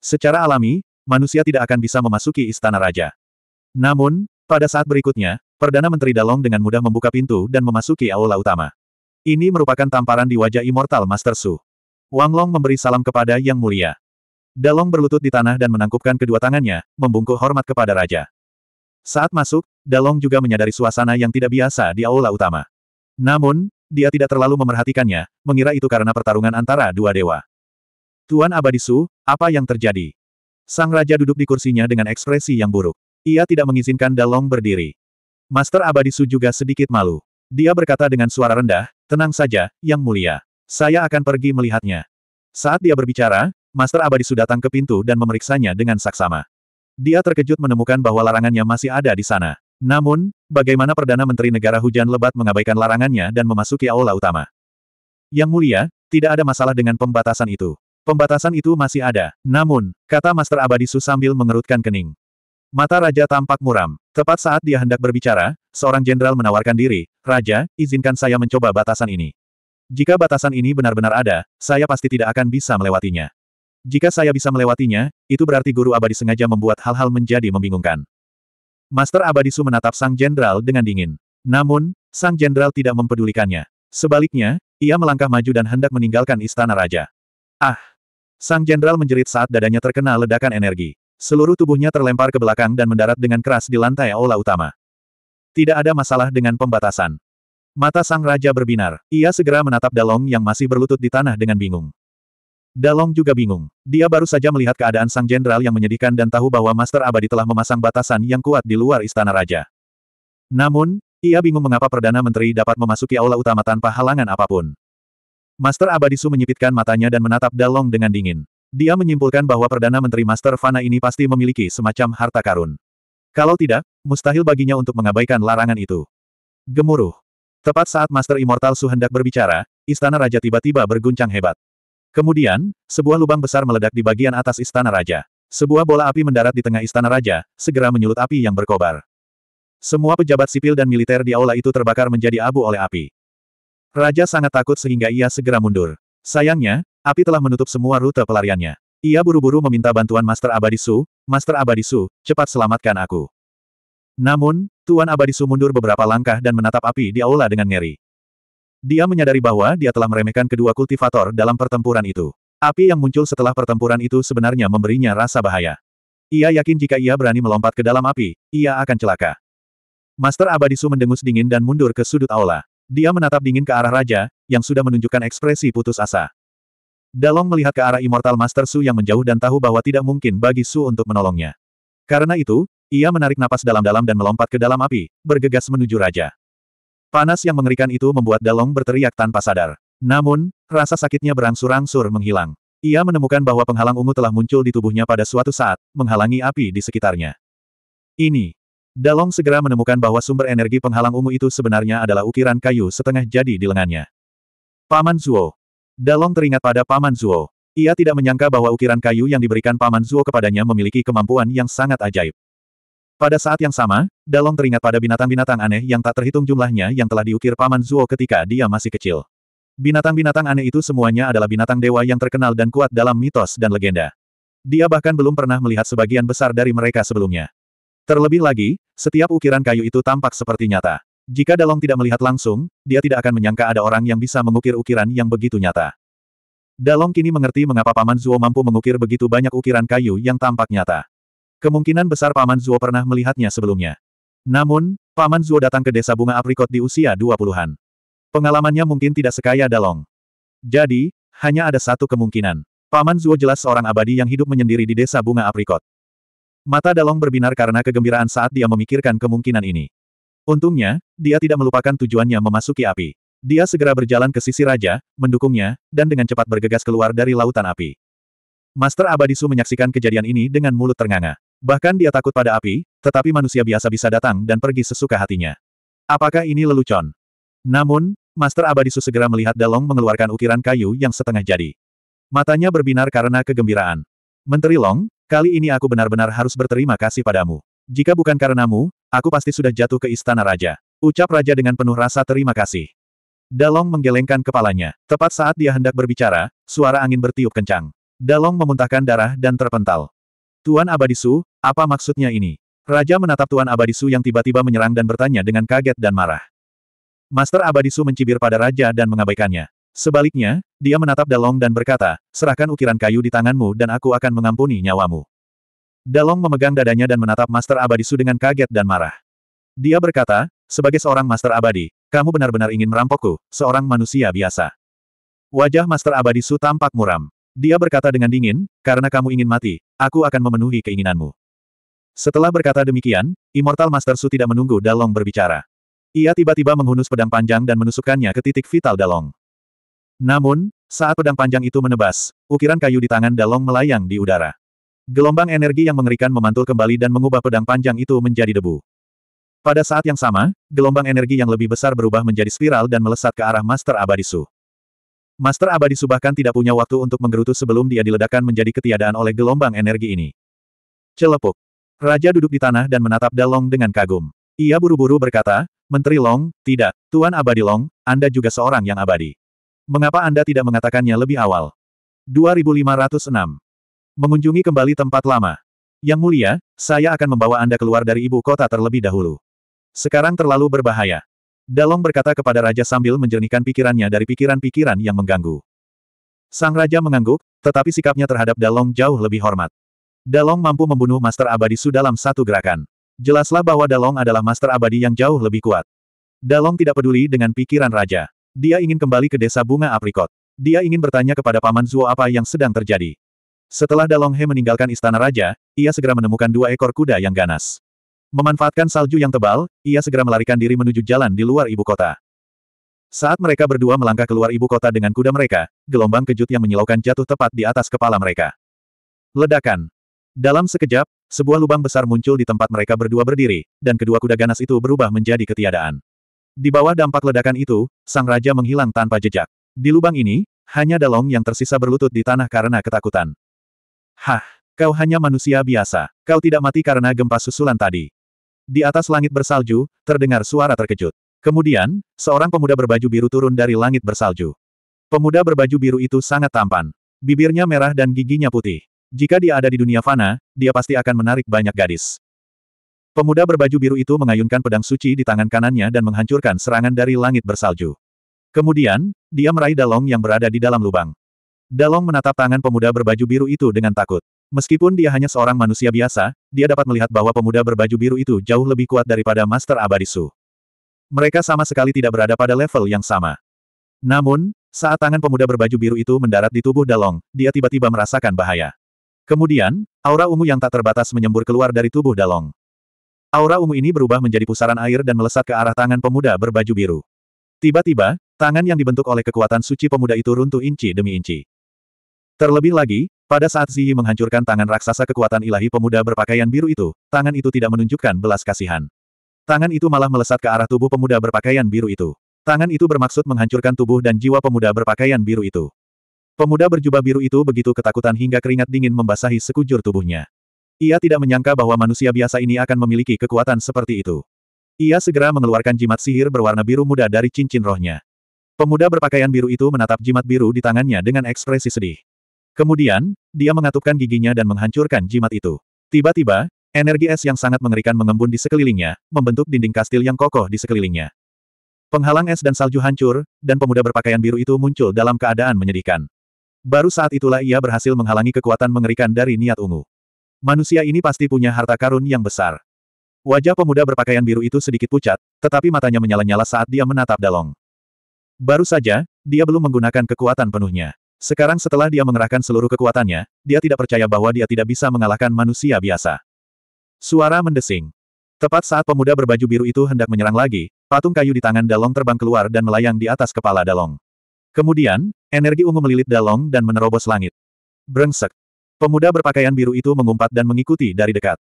Speaker 1: Secara alami, manusia tidak akan bisa memasuki istana raja. Namun, pada saat berikutnya, Perdana Menteri Dalong dengan mudah membuka pintu dan memasuki aula utama. Ini merupakan tamparan di wajah Immortal Master Su. Wang Long memberi salam kepada Yang Mulia. Dalong berlutut di tanah dan menangkupkan kedua tangannya, membungkuk hormat kepada raja. Saat masuk, Dalong juga menyadari suasana yang tidak biasa di aula utama. Namun, dia tidak terlalu memerhatikannya, mengira itu karena pertarungan antara dua dewa. Tuan Abadisu, apa yang terjadi? Sang Raja duduk di kursinya dengan ekspresi yang buruk. Ia tidak mengizinkan Dalong berdiri. Master Abadi Su juga sedikit malu. Dia berkata dengan suara rendah, tenang saja, yang mulia. Saya akan pergi melihatnya. Saat dia berbicara, Master Abadi Su datang ke pintu dan memeriksanya dengan saksama. Dia terkejut menemukan bahwa larangannya masih ada di sana. Namun, bagaimana Perdana Menteri Negara Hujan Lebat mengabaikan larangannya dan memasuki aula utama? Yang mulia, tidak ada masalah dengan pembatasan itu. Pembatasan itu masih ada, namun, kata Master Abadi Su sambil mengerutkan kening. Mata Raja tampak muram. Tepat saat dia hendak berbicara, seorang jenderal menawarkan diri, Raja, izinkan saya mencoba batasan ini. Jika batasan ini benar-benar ada, saya pasti tidak akan bisa melewatinya. Jika saya bisa melewatinya, itu berarti guru abadi sengaja membuat hal-hal menjadi membingungkan. Master Abadi Su menatap sang jenderal dengan dingin. Namun, sang jenderal tidak mempedulikannya. Sebaliknya, ia melangkah maju dan hendak meninggalkan istana raja. Ah! Sang jenderal menjerit saat dadanya terkena ledakan energi. Seluruh tubuhnya terlempar ke belakang dan mendarat dengan keras di lantai aula utama. Tidak ada masalah dengan pembatasan. Mata sang raja berbinar. Ia segera menatap Dalong yang masih berlutut di tanah dengan bingung. Dalong juga bingung. Dia baru saja melihat keadaan sang jenderal yang menyedihkan dan tahu bahwa Master Abadi telah memasang batasan yang kuat di luar istana raja. Namun, ia bingung mengapa Perdana Menteri dapat memasuki aula utama tanpa halangan apapun. Master Abadi su menyipitkan matanya dan menatap Dalong dengan dingin. Dia menyimpulkan bahwa Perdana Menteri Master Fana ini pasti memiliki semacam harta karun. Kalau tidak, mustahil baginya untuk mengabaikan larangan itu. Gemuruh. Tepat saat Master Immortal Su hendak berbicara, istana raja tiba-tiba berguncang hebat. Kemudian, sebuah lubang besar meledak di bagian atas istana raja. Sebuah bola api mendarat di tengah istana raja, segera menyulut api yang berkobar. Semua pejabat sipil dan militer di aula itu terbakar menjadi abu oleh api. Raja sangat takut sehingga ia segera mundur. Sayangnya, Api telah menutup semua rute pelariannya. Ia buru-buru meminta bantuan Master Abadisu, Master Abadisu, cepat selamatkan aku. Namun, Tuan Abadisu mundur beberapa langkah dan menatap api di aula dengan ngeri. Dia menyadari bahwa dia telah meremehkan kedua kultivator dalam pertempuran itu. Api yang muncul setelah pertempuran itu sebenarnya memberinya rasa bahaya. Ia yakin jika ia berani melompat ke dalam api, ia akan celaka. Master Abadisu mendengus dingin dan mundur ke sudut aula. Dia menatap dingin ke arah raja, yang sudah menunjukkan ekspresi putus asa. Dalong melihat ke arah Immortal Master Su yang menjauh dan tahu bahwa tidak mungkin bagi Su untuk menolongnya. Karena itu, ia menarik napas dalam-dalam dan melompat ke dalam api, bergegas menuju raja. Panas yang mengerikan itu membuat Dalong berteriak tanpa sadar. Namun, rasa sakitnya berangsur-angsur menghilang. Ia menemukan bahwa penghalang ungu telah muncul di tubuhnya pada suatu saat, menghalangi api di sekitarnya. Ini. Dalong segera menemukan bahwa sumber energi penghalang ungu itu sebenarnya adalah ukiran kayu setengah jadi di lengannya. Paman Zuo, Dalong teringat pada Paman Zuo. Ia tidak menyangka bahwa ukiran kayu yang diberikan Paman Zuo kepadanya memiliki kemampuan yang sangat ajaib. Pada saat yang sama, Dalong teringat pada binatang-binatang aneh yang tak terhitung jumlahnya yang telah diukir Paman Zuo ketika dia masih kecil. Binatang-binatang aneh itu semuanya adalah binatang dewa yang terkenal dan kuat dalam mitos dan legenda. Dia bahkan belum pernah melihat sebagian besar dari mereka sebelumnya. Terlebih lagi, setiap ukiran kayu itu tampak seperti nyata. Jika Dalong tidak melihat langsung, dia tidak akan menyangka ada orang yang bisa mengukir ukiran yang begitu nyata. Dalong kini mengerti mengapa Paman Zuo mampu mengukir begitu banyak ukiran kayu yang tampak nyata. Kemungkinan besar Paman Zuo pernah melihatnya sebelumnya. Namun, Paman Zuo datang ke desa bunga aprikot di usia 20-an. Pengalamannya mungkin tidak sekaya Dalong. Jadi, hanya ada satu kemungkinan. Paman Zuo jelas seorang abadi yang hidup menyendiri di desa bunga aprikot. Mata Dalong berbinar karena kegembiraan saat dia memikirkan kemungkinan ini. Untungnya, dia tidak melupakan tujuannya memasuki api. Dia segera berjalan ke sisi raja, mendukungnya, dan dengan cepat bergegas keluar dari lautan api. Master Abadisu menyaksikan kejadian ini dengan mulut ternganga. Bahkan dia takut pada api, tetapi manusia biasa bisa datang dan pergi sesuka hatinya. Apakah ini lelucon? Namun, Master Abadisu segera melihat Dalong mengeluarkan ukiran kayu yang setengah jadi. Matanya berbinar karena kegembiraan. Menteri Long, kali ini aku benar-benar harus berterima kasih padamu. Jika bukan karenamu, Aku pasti sudah jatuh ke istana raja. Ucap raja dengan penuh rasa terima kasih. Dalong menggelengkan kepalanya. Tepat saat dia hendak berbicara, suara angin bertiup kencang. Dalong memuntahkan darah dan terpental. Tuan Abadisu, apa maksudnya ini? Raja menatap Tuan Abadisu yang tiba-tiba menyerang dan bertanya dengan kaget dan marah. Master Abadisu mencibir pada raja dan mengabaikannya. Sebaliknya, dia menatap Dalong dan berkata, serahkan ukiran kayu di tanganmu dan aku akan mengampuni nyawamu. Dalong memegang dadanya dan menatap Master Abadi Su dengan kaget dan marah. Dia berkata, sebagai seorang Master Abadi, kamu benar-benar ingin merampokku, seorang manusia biasa. Wajah Master Abadi Su tampak muram. Dia berkata dengan dingin, karena kamu ingin mati, aku akan memenuhi keinginanmu. Setelah berkata demikian, Immortal Master Su tidak menunggu Dalong berbicara. Ia tiba-tiba menghunus pedang panjang dan menusukkannya ke titik vital Dalong. Namun, saat pedang panjang itu menebas, ukiran kayu di tangan Dalong melayang di udara. Gelombang energi yang mengerikan memantul kembali dan mengubah pedang panjang itu menjadi debu. Pada saat yang sama, gelombang energi yang lebih besar berubah menjadi spiral dan melesat ke arah Master Abadisu. Master Abadisu bahkan tidak punya waktu untuk menggerutu sebelum dia diledakkan menjadi ketiadaan oleh gelombang energi ini. Celepuk. Raja duduk di tanah dan menatap Dalong dengan kagum. Ia buru-buru berkata, Menteri Long, tidak, Tuan Abadi Long, Anda juga seorang yang abadi. Mengapa Anda tidak mengatakannya lebih awal? 2506 Mengunjungi kembali tempat lama. Yang mulia, saya akan membawa Anda keluar dari ibu kota terlebih dahulu. Sekarang terlalu berbahaya. Dalong berkata kepada Raja sambil menjernihkan pikirannya dari pikiran-pikiran yang mengganggu. Sang Raja mengangguk, tetapi sikapnya terhadap Dalong jauh lebih hormat. Dalong mampu membunuh Master Abadi Su dalam satu gerakan. Jelaslah bahwa Dalong adalah Master Abadi yang jauh lebih kuat. Dalong tidak peduli dengan pikiran Raja. Dia ingin kembali ke desa bunga aprikot. Dia ingin bertanya kepada Paman Zuo apa yang sedang terjadi. Setelah Dalong He meninggalkan istana raja, ia segera menemukan dua ekor kuda yang ganas. Memanfaatkan salju yang tebal, ia segera melarikan diri menuju jalan di luar ibu kota. Saat mereka berdua melangkah keluar ibu kota dengan kuda mereka, gelombang kejut yang menyilaukan jatuh tepat di atas kepala mereka. Ledakan. Dalam sekejap, sebuah lubang besar muncul di tempat mereka berdua berdiri, dan kedua kuda ganas itu berubah menjadi ketiadaan. Di bawah dampak ledakan itu, sang raja menghilang tanpa jejak. Di lubang ini, hanya Dalong yang tersisa berlutut di tanah karena ketakutan. Hah, kau hanya manusia biasa, kau tidak mati karena gempa susulan tadi. Di atas langit bersalju, terdengar suara terkejut. Kemudian, seorang pemuda berbaju biru turun dari langit bersalju. Pemuda berbaju biru itu sangat tampan. Bibirnya merah dan giginya putih. Jika dia ada di dunia fana, dia pasti akan menarik banyak gadis. Pemuda berbaju biru itu mengayunkan pedang suci di tangan kanannya dan menghancurkan serangan dari langit bersalju. Kemudian, dia meraih dalong yang berada di dalam lubang. Dalong menatap tangan pemuda berbaju biru itu dengan takut. Meskipun dia hanya seorang manusia biasa, dia dapat melihat bahwa pemuda berbaju biru itu jauh lebih kuat daripada Master Abadi Su. Mereka sama sekali tidak berada pada level yang sama. Namun, saat tangan pemuda berbaju biru itu mendarat di tubuh Dalong, dia tiba-tiba merasakan bahaya. Kemudian, aura ungu yang tak terbatas menyembur keluar dari tubuh Dalong. Aura ungu ini berubah menjadi pusaran air dan melesat ke arah tangan pemuda berbaju biru. Tiba-tiba, tangan yang dibentuk oleh kekuatan suci pemuda itu runtuh inci demi inci. Terlebih lagi, pada saat Ziyi menghancurkan tangan raksasa kekuatan ilahi pemuda berpakaian biru itu, tangan itu tidak menunjukkan belas kasihan. Tangan itu malah melesat ke arah tubuh pemuda berpakaian biru itu. Tangan itu bermaksud menghancurkan tubuh dan jiwa pemuda berpakaian biru itu. Pemuda berjubah biru itu begitu ketakutan hingga keringat dingin membasahi sekujur tubuhnya. Ia tidak menyangka bahwa manusia biasa ini akan memiliki kekuatan seperti itu. Ia segera mengeluarkan jimat sihir berwarna biru muda dari cincin rohnya. Pemuda berpakaian biru itu menatap jimat biru di tangannya dengan ekspresi sedih. Kemudian, dia mengatupkan giginya dan menghancurkan jimat itu. Tiba-tiba, energi es yang sangat mengerikan mengembun di sekelilingnya, membentuk dinding kastil yang kokoh di sekelilingnya. Penghalang es dan salju hancur, dan pemuda berpakaian biru itu muncul dalam keadaan menyedihkan. Baru saat itulah ia berhasil menghalangi kekuatan mengerikan dari niat ungu. Manusia ini pasti punya harta karun yang besar. Wajah pemuda berpakaian biru itu sedikit pucat, tetapi matanya menyala-nyala saat dia menatap Dalong. Baru saja, dia belum menggunakan kekuatan penuhnya. Sekarang setelah dia mengerahkan seluruh kekuatannya, dia tidak percaya bahwa dia tidak bisa mengalahkan manusia biasa. Suara mendesing. Tepat saat pemuda berbaju biru itu hendak menyerang lagi, patung kayu di tangan Dalong terbang keluar dan melayang di atas kepala Dalong. Kemudian, energi ungu melilit Dalong dan menerobos langit. Brengsek. Pemuda berpakaian biru itu mengumpat dan mengikuti dari dekat.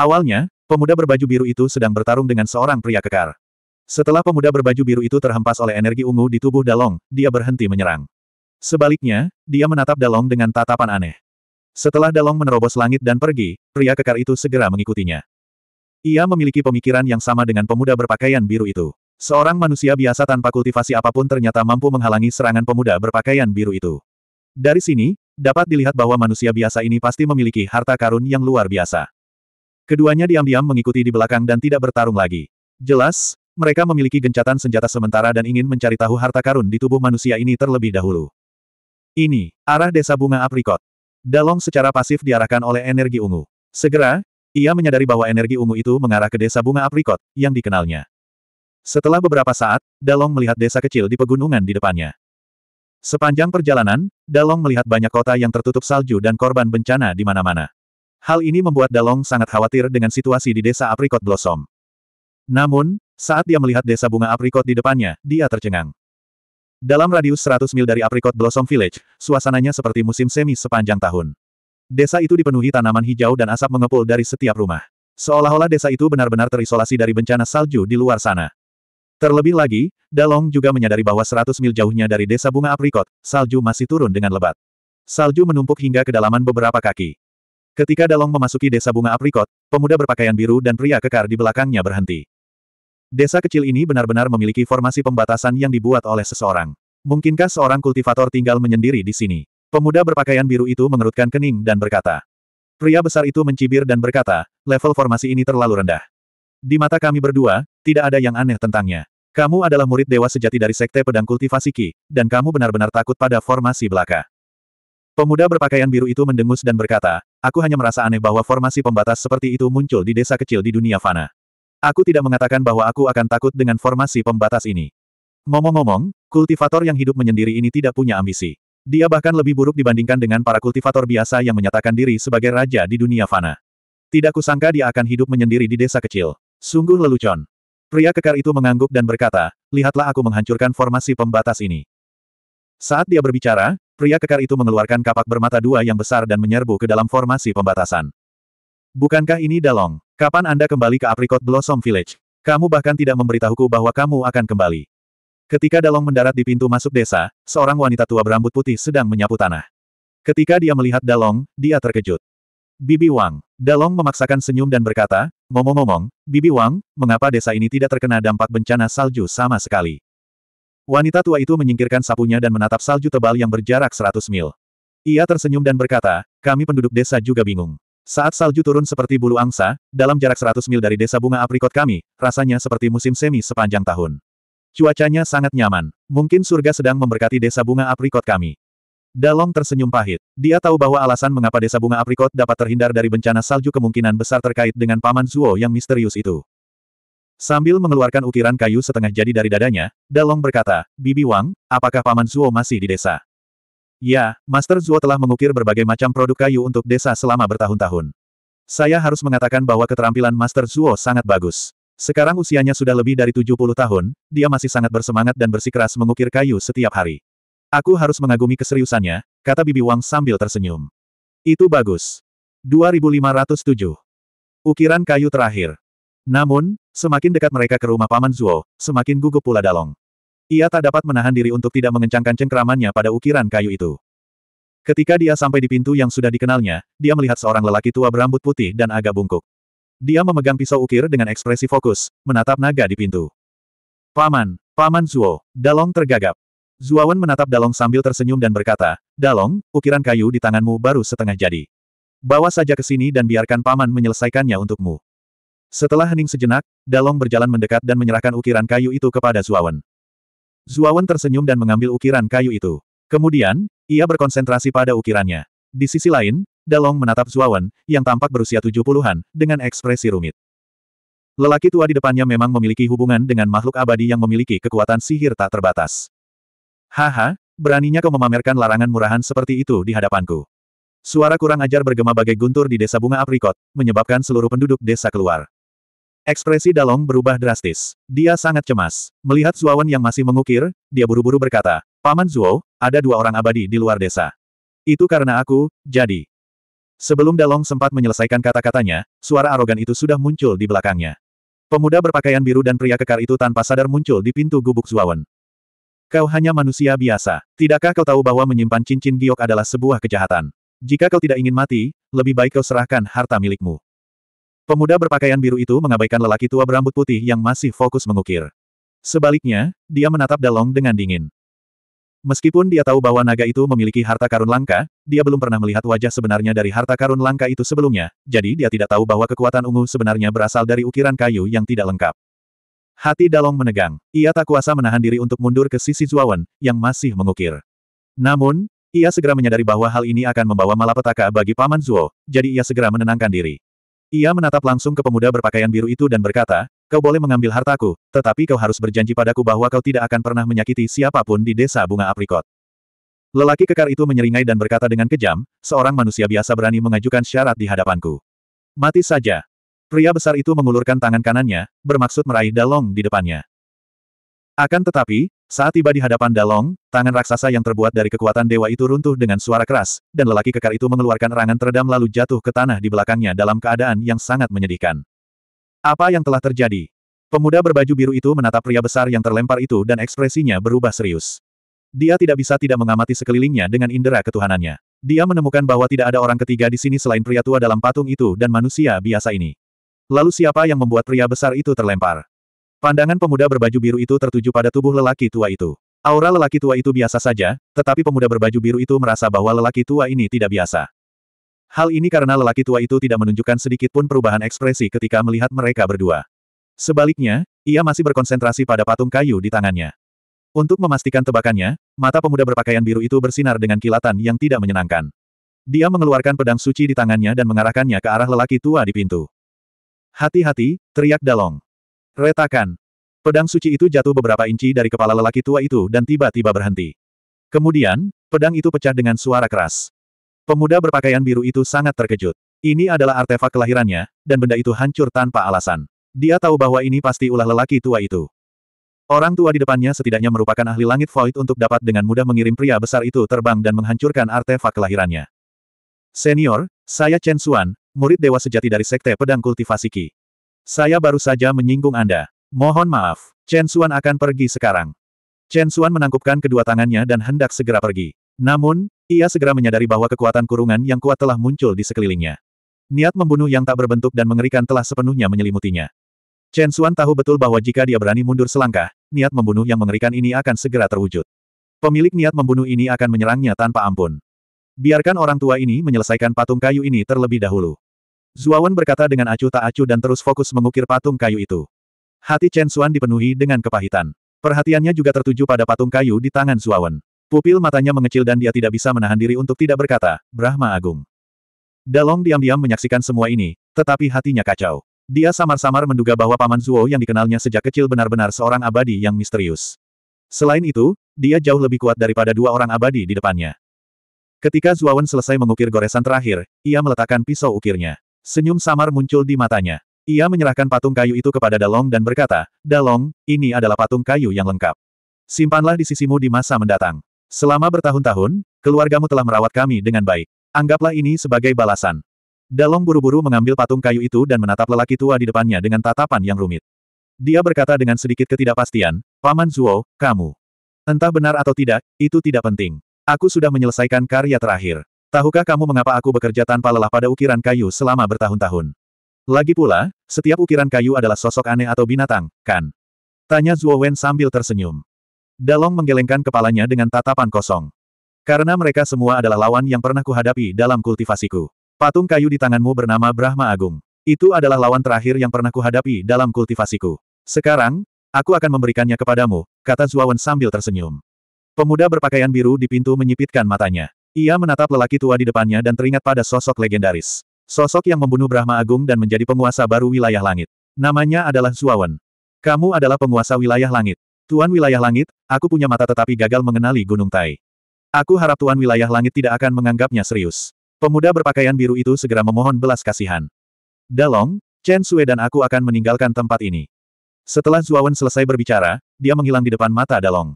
Speaker 1: Awalnya, pemuda berbaju biru itu sedang bertarung dengan seorang pria kekar. Setelah pemuda berbaju biru itu terhempas oleh energi ungu di tubuh Dalong, dia berhenti menyerang. Sebaliknya, dia menatap Dalong dengan tatapan aneh. Setelah Dalong menerobos langit dan pergi, pria kekar itu segera mengikutinya. Ia memiliki pemikiran yang sama dengan pemuda berpakaian biru itu. Seorang manusia biasa tanpa kultivasi apapun ternyata mampu menghalangi serangan pemuda berpakaian biru itu. Dari sini, dapat dilihat bahwa manusia biasa ini pasti memiliki harta karun yang luar biasa. Keduanya diam-diam mengikuti di belakang dan tidak bertarung lagi. Jelas, mereka memiliki gencatan senjata sementara dan ingin mencari tahu harta karun di tubuh manusia ini terlebih dahulu. Ini, arah desa bunga aprikot. Dalong secara pasif diarahkan oleh energi ungu. Segera, ia menyadari bahwa energi ungu itu mengarah ke desa bunga aprikot, yang dikenalnya. Setelah beberapa saat, Dalong melihat desa kecil di pegunungan di depannya. Sepanjang perjalanan, Dalong melihat banyak kota yang tertutup salju dan korban bencana di mana-mana. Hal ini membuat Dalong sangat khawatir dengan situasi di desa aprikot Blossom. Namun, saat dia melihat desa bunga aprikot di depannya, dia tercengang. Dalam radius 100 mil dari Apricot Blossom Village, suasananya seperti musim semi sepanjang tahun. Desa itu dipenuhi tanaman hijau dan asap mengepul dari setiap rumah. Seolah-olah desa itu benar-benar terisolasi dari bencana salju di luar sana. Terlebih lagi, Dalong juga menyadari bahwa 100 mil jauhnya dari desa bunga aprikot, salju masih turun dengan lebat. Salju menumpuk hingga kedalaman beberapa kaki. Ketika Dalong memasuki desa bunga aprikot, pemuda berpakaian biru dan pria kekar di belakangnya berhenti. Desa kecil ini benar-benar memiliki formasi pembatasan yang dibuat oleh seseorang. Mungkinkah seorang kultivator tinggal menyendiri di sini? Pemuda berpakaian biru itu mengerutkan kening dan berkata. Pria besar itu mencibir dan berkata, level formasi ini terlalu rendah. Di mata kami berdua, tidak ada yang aneh tentangnya. Kamu adalah murid dewa sejati dari Sekte Pedang Kultivasi Ki, dan kamu benar-benar takut pada formasi belaka. Pemuda berpakaian biru itu mendengus dan berkata, aku hanya merasa aneh bahwa formasi pembatas seperti itu muncul di desa kecil di dunia fana. Aku tidak mengatakan bahwa aku akan takut dengan formasi pembatas ini. Ngomong-ngomong, kultivator yang hidup menyendiri ini tidak punya ambisi. Dia bahkan lebih buruk dibandingkan dengan para kultivator biasa yang menyatakan diri sebagai raja di dunia fana. Tidak kusangka dia akan hidup menyendiri di desa kecil. Sungguh lelucon. Pria kekar itu mengangguk dan berkata, lihatlah aku menghancurkan formasi pembatas ini. Saat dia berbicara, pria kekar itu mengeluarkan kapak bermata dua yang besar dan menyerbu ke dalam formasi pembatasan. Bukankah ini Dalong? Kapan Anda kembali ke Apricot Blossom Village? Kamu bahkan tidak memberitahuku bahwa kamu akan kembali. Ketika Dalong mendarat di pintu masuk desa, seorang wanita tua berambut putih sedang menyapu tanah. Ketika dia melihat Dalong, dia terkejut. Bibi Wang. Dalong memaksakan senyum dan berkata, ngomong-ngomong, Bibi Wang, mengapa desa ini tidak terkena dampak bencana salju sama sekali? Wanita tua itu menyingkirkan sapunya dan menatap salju tebal yang berjarak 100 mil. Ia tersenyum dan berkata, kami penduduk desa juga bingung. Saat salju turun seperti bulu angsa, dalam jarak 100 mil dari desa bunga aprikot kami, rasanya seperti musim semi sepanjang tahun. Cuacanya sangat nyaman. Mungkin surga sedang memberkati desa bunga aprikot kami. Dalong tersenyum pahit. Dia tahu bahwa alasan mengapa desa bunga aprikot dapat terhindar dari bencana salju kemungkinan besar terkait dengan paman Zuo yang misterius itu. Sambil mengeluarkan ukiran kayu setengah jadi dari dadanya, Dalong berkata, Bibi Wang, apakah paman Zuo masih di desa? Ya, Master Zuo telah mengukir berbagai macam produk kayu untuk desa selama bertahun-tahun. Saya harus mengatakan bahwa keterampilan Master Zuo sangat bagus. Sekarang usianya sudah lebih dari 70 tahun, dia masih sangat bersemangat dan bersikeras mengukir kayu setiap hari. Aku harus mengagumi keseriusannya, kata Bibi Wang sambil tersenyum. Itu bagus. 2507. Ukiran kayu terakhir. Namun, semakin dekat mereka ke rumah Paman Zuo, semakin gugup pula Dalong. Ia tak dapat menahan diri untuk tidak mengencangkan cengkeramannya pada ukiran kayu itu. Ketika dia sampai di pintu yang sudah dikenalnya, dia melihat seorang lelaki tua berambut putih dan agak bungkuk. Dia memegang pisau ukir dengan ekspresi fokus, menatap naga di pintu. Paman, Paman Zuo, Dalong tergagap. Zuawan menatap Dalong sambil tersenyum dan berkata, Dalong, ukiran kayu di tanganmu baru setengah jadi. Bawa saja ke sini dan biarkan Paman menyelesaikannya untukmu. Setelah hening sejenak, Dalong berjalan mendekat dan menyerahkan ukiran kayu itu kepada Zuawan. Zuawan tersenyum dan mengambil ukiran kayu itu. Kemudian, ia berkonsentrasi pada ukirannya. Di sisi lain, Dalong menatap Zuawan, yang tampak berusia 70-an, dengan ekspresi rumit. Lelaki tua di depannya memang memiliki hubungan dengan makhluk abadi yang memiliki kekuatan sihir tak terbatas. Haha, beraninya kau memamerkan larangan murahan seperti itu di hadapanku. Suara kurang ajar bergema bagai guntur di desa bunga aprikot, menyebabkan seluruh penduduk desa keluar. Ekspresi Dalong berubah drastis. Dia sangat cemas. Melihat Zuawan yang masih mengukir, dia buru-buru berkata, Paman Zuo, ada dua orang abadi di luar desa. Itu karena aku, jadi. Sebelum Dalong sempat menyelesaikan kata-katanya, suara arogan itu sudah muncul di belakangnya. Pemuda berpakaian biru dan pria kekar itu tanpa sadar muncul di pintu gubuk Zuawan. Kau hanya manusia biasa. Tidakkah kau tahu bahwa menyimpan cincin giok adalah sebuah kejahatan? Jika kau tidak ingin mati, lebih baik kau serahkan harta milikmu. Pemuda berpakaian biru itu mengabaikan lelaki tua berambut putih yang masih fokus mengukir. Sebaliknya, dia menatap Dalong dengan dingin. Meskipun dia tahu bahwa naga itu memiliki harta karun langka, dia belum pernah melihat wajah sebenarnya dari harta karun langka itu sebelumnya, jadi dia tidak tahu bahwa kekuatan ungu sebenarnya berasal dari ukiran kayu yang tidak lengkap. Hati Dalong menegang. Ia tak kuasa menahan diri untuk mundur ke sisi Zuawan, yang masih mengukir. Namun, ia segera menyadari bahwa hal ini akan membawa malapetaka bagi Paman Zuo, jadi ia segera menenangkan diri. Ia menatap langsung ke pemuda berpakaian biru itu dan berkata, kau boleh mengambil hartaku, tetapi kau harus berjanji padaku bahwa kau tidak akan pernah menyakiti siapapun di desa bunga aprikot. Lelaki kekar itu menyeringai dan berkata dengan kejam, seorang manusia biasa berani mengajukan syarat di hadapanku. Mati saja. Pria besar itu mengulurkan tangan kanannya, bermaksud meraih Dalong di depannya. Akan tetapi, saat tiba di hadapan Dalong, tangan raksasa yang terbuat dari kekuatan dewa itu runtuh dengan suara keras, dan lelaki kekar itu mengeluarkan erangan teredam lalu jatuh ke tanah di belakangnya dalam keadaan yang sangat menyedihkan. Apa yang telah terjadi? Pemuda berbaju biru itu menatap pria besar yang terlempar itu dan ekspresinya berubah serius. Dia tidak bisa tidak mengamati sekelilingnya dengan indera ketuhanannya. Dia menemukan bahwa tidak ada orang ketiga di sini selain pria tua dalam patung itu dan manusia biasa ini. Lalu siapa yang membuat pria besar itu terlempar? Pandangan pemuda berbaju biru itu tertuju pada tubuh lelaki tua itu. Aura lelaki tua itu biasa saja, tetapi pemuda berbaju biru itu merasa bahwa lelaki tua ini tidak biasa. Hal ini karena lelaki tua itu tidak menunjukkan sedikit pun perubahan ekspresi ketika melihat mereka berdua. Sebaliknya, ia masih berkonsentrasi pada patung kayu di tangannya. Untuk memastikan tebakannya, mata pemuda berpakaian biru itu bersinar dengan kilatan yang tidak menyenangkan. Dia mengeluarkan pedang suci di tangannya dan mengarahkannya ke arah lelaki tua di pintu. Hati-hati, teriak Dalong. Retakan. Pedang suci itu jatuh beberapa inci dari kepala lelaki tua itu dan tiba-tiba berhenti. Kemudian, pedang itu pecah dengan suara keras. Pemuda berpakaian biru itu sangat terkejut. Ini adalah artefak kelahirannya, dan benda itu hancur tanpa alasan. Dia tahu bahwa ini pasti ulah lelaki tua itu. Orang tua di depannya setidaknya merupakan ahli langit void untuk dapat dengan mudah mengirim pria besar itu terbang dan menghancurkan artefak kelahirannya. Senior, saya Chen Xuan, murid dewa sejati dari Sekte Pedang Kultivasi Qi. Saya baru saja menyinggung Anda. Mohon maaf, Chen Xuan akan pergi sekarang. Chen Xuan menangkupkan kedua tangannya dan hendak segera pergi. Namun, ia segera menyadari bahwa kekuatan kurungan yang kuat telah muncul di sekelilingnya. Niat membunuh yang tak berbentuk dan mengerikan telah sepenuhnya menyelimutinya. Chen Xuan tahu betul bahwa jika dia berani mundur selangkah, niat membunuh yang mengerikan ini akan segera terwujud. Pemilik niat membunuh ini akan menyerangnya tanpa ampun. Biarkan orang tua ini menyelesaikan patung kayu ini terlebih dahulu. Zuawan berkata dengan acuh tak acuh dan terus fokus mengukir patung kayu itu. Hati Chen Xuan dipenuhi dengan kepahitan. Perhatiannya juga tertuju pada patung kayu di tangan Zuawan. Pupil matanya mengecil dan dia tidak bisa menahan diri untuk tidak berkata, Brahma Agung. Dalong diam-diam menyaksikan semua ini, tetapi hatinya kacau. Dia samar-samar menduga bahwa Paman Zuo yang dikenalnya sejak kecil benar-benar seorang abadi yang misterius. Selain itu, dia jauh lebih kuat daripada dua orang abadi di depannya. Ketika Zuawan selesai mengukir goresan terakhir, ia meletakkan pisau ukirnya. Senyum samar muncul di matanya. Ia menyerahkan patung kayu itu kepada Dalong dan berkata, Dalong, ini adalah patung kayu yang lengkap. Simpanlah di sisimu di masa mendatang. Selama bertahun-tahun, keluargamu telah merawat kami dengan baik. Anggaplah ini sebagai balasan. Dalong buru-buru mengambil patung kayu itu dan menatap lelaki tua di depannya dengan tatapan yang rumit. Dia berkata dengan sedikit ketidakpastian, Paman Zuo, kamu. Entah benar atau tidak, itu tidak penting. Aku sudah menyelesaikan karya terakhir. Tahukah kamu mengapa aku bekerja tanpa lelah pada ukiran kayu selama bertahun-tahun? Lagi pula, setiap ukiran kayu adalah sosok aneh atau binatang, kan? Tanya Zuo Wen sambil tersenyum. Dalong menggelengkan kepalanya dengan tatapan kosong. Karena mereka semua adalah lawan yang pernah kuhadapi dalam kultivasiku. Patung kayu di tanganmu bernama Brahma Agung. Itu adalah lawan terakhir yang pernah kuhadapi dalam kultivasiku. Sekarang, aku akan memberikannya kepadamu, kata Zuo Wen sambil tersenyum. Pemuda berpakaian biru di pintu menyipitkan matanya. Ia menatap lelaki tua di depannya dan teringat pada sosok legendaris. Sosok yang membunuh Brahma Agung dan menjadi penguasa baru wilayah langit. Namanya adalah Zuawan. Kamu adalah penguasa wilayah langit. Tuan wilayah langit, aku punya mata tetapi gagal mengenali Gunung Tai. Aku harap Tuan wilayah langit tidak akan menganggapnya serius. Pemuda berpakaian biru itu segera memohon belas kasihan. Dalong, Chen Sue dan aku akan meninggalkan tempat ini. Setelah Zuawan selesai berbicara, dia menghilang di depan mata Dalong.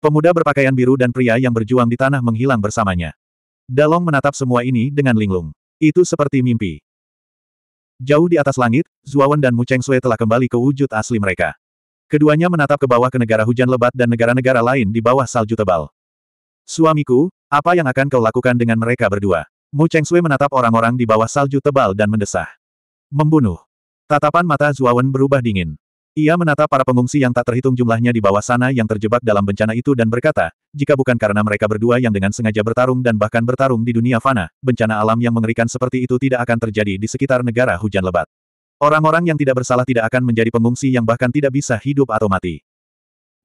Speaker 1: Pemuda berpakaian biru dan pria yang berjuang di tanah menghilang bersamanya. Dalong menatap semua ini dengan linglung. Itu seperti mimpi. Jauh di atas langit, Zuawan dan Mu Sui telah kembali ke wujud asli mereka. Keduanya menatap ke bawah ke negara hujan lebat dan negara-negara lain di bawah salju tebal. Suamiku, apa yang akan kau lakukan dengan mereka berdua? Mu Sui menatap orang-orang di bawah salju tebal dan mendesah. Membunuh. Tatapan mata Zuawan berubah dingin. Ia menatap para pengungsi yang tak terhitung jumlahnya di bawah sana yang terjebak dalam bencana itu dan berkata, jika bukan karena mereka berdua yang dengan sengaja bertarung dan bahkan bertarung di dunia fana, bencana alam yang mengerikan seperti itu tidak akan terjadi di sekitar negara hujan lebat. Orang-orang yang tidak bersalah tidak akan menjadi pengungsi yang bahkan tidak bisa hidup atau mati.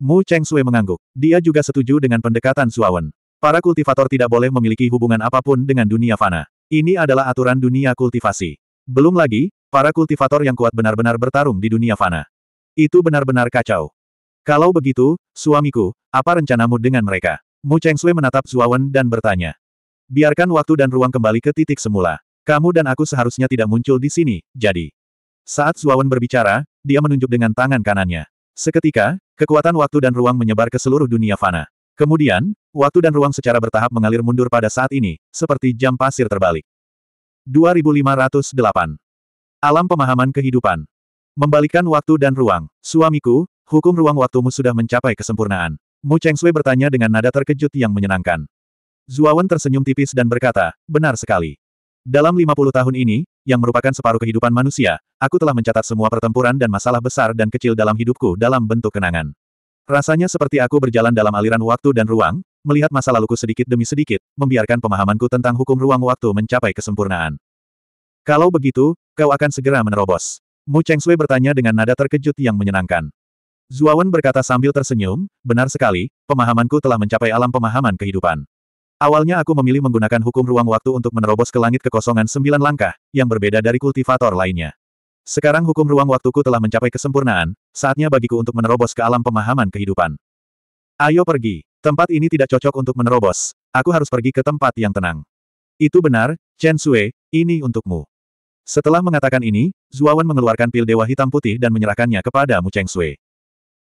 Speaker 1: Mu Cheng Sui mengangguk. Dia juga setuju dengan pendekatan Suawen. Para kultivator tidak boleh memiliki hubungan apapun dengan dunia fana. Ini adalah aturan dunia kultivasi. Belum lagi, para kultivator yang kuat benar-benar bertarung di dunia fana. Itu benar-benar kacau. Kalau begitu, suamiku, apa rencanamu dengan mereka? Mu Cheng Sui menatap Wen dan bertanya. Biarkan waktu dan ruang kembali ke titik semula. Kamu dan aku seharusnya tidak muncul di sini, jadi. Saat Wen berbicara, dia menunjuk dengan tangan kanannya. Seketika, kekuatan waktu dan ruang menyebar ke seluruh dunia fana. Kemudian, waktu dan ruang secara bertahap mengalir mundur pada saat ini, seperti jam pasir terbalik. 2508 Alam Pemahaman Kehidupan Membalikan waktu dan ruang. Suamiku, hukum ruang waktumu sudah mencapai kesempurnaan. Mu Cheng Sui bertanya dengan nada terkejut yang menyenangkan. Zuawan tersenyum tipis dan berkata, benar sekali. Dalam 50 tahun ini, yang merupakan separuh kehidupan manusia, aku telah mencatat semua pertempuran dan masalah besar dan kecil dalam hidupku dalam bentuk kenangan. Rasanya seperti aku berjalan dalam aliran waktu dan ruang, melihat masa laluku sedikit demi sedikit, membiarkan pemahamanku tentang hukum ruang waktu mencapai kesempurnaan. Kalau begitu, kau akan segera menerobos. Mu Sui bertanya dengan nada terkejut yang menyenangkan. Zuawan berkata sambil tersenyum, benar sekali, pemahamanku telah mencapai alam pemahaman kehidupan. Awalnya aku memilih menggunakan hukum ruang waktu untuk menerobos ke langit kekosongan sembilan langkah, yang berbeda dari kultivator lainnya. Sekarang hukum ruang waktuku telah mencapai kesempurnaan, saatnya bagiku untuk menerobos ke alam pemahaman kehidupan. Ayo pergi, tempat ini tidak cocok untuk menerobos, aku harus pergi ke tempat yang tenang. Itu benar, Chen Sui, ini untukmu. Setelah mengatakan ini, Zuawan mengeluarkan pil dewa hitam putih dan menyerahkannya kepada Mu Cheng Sui.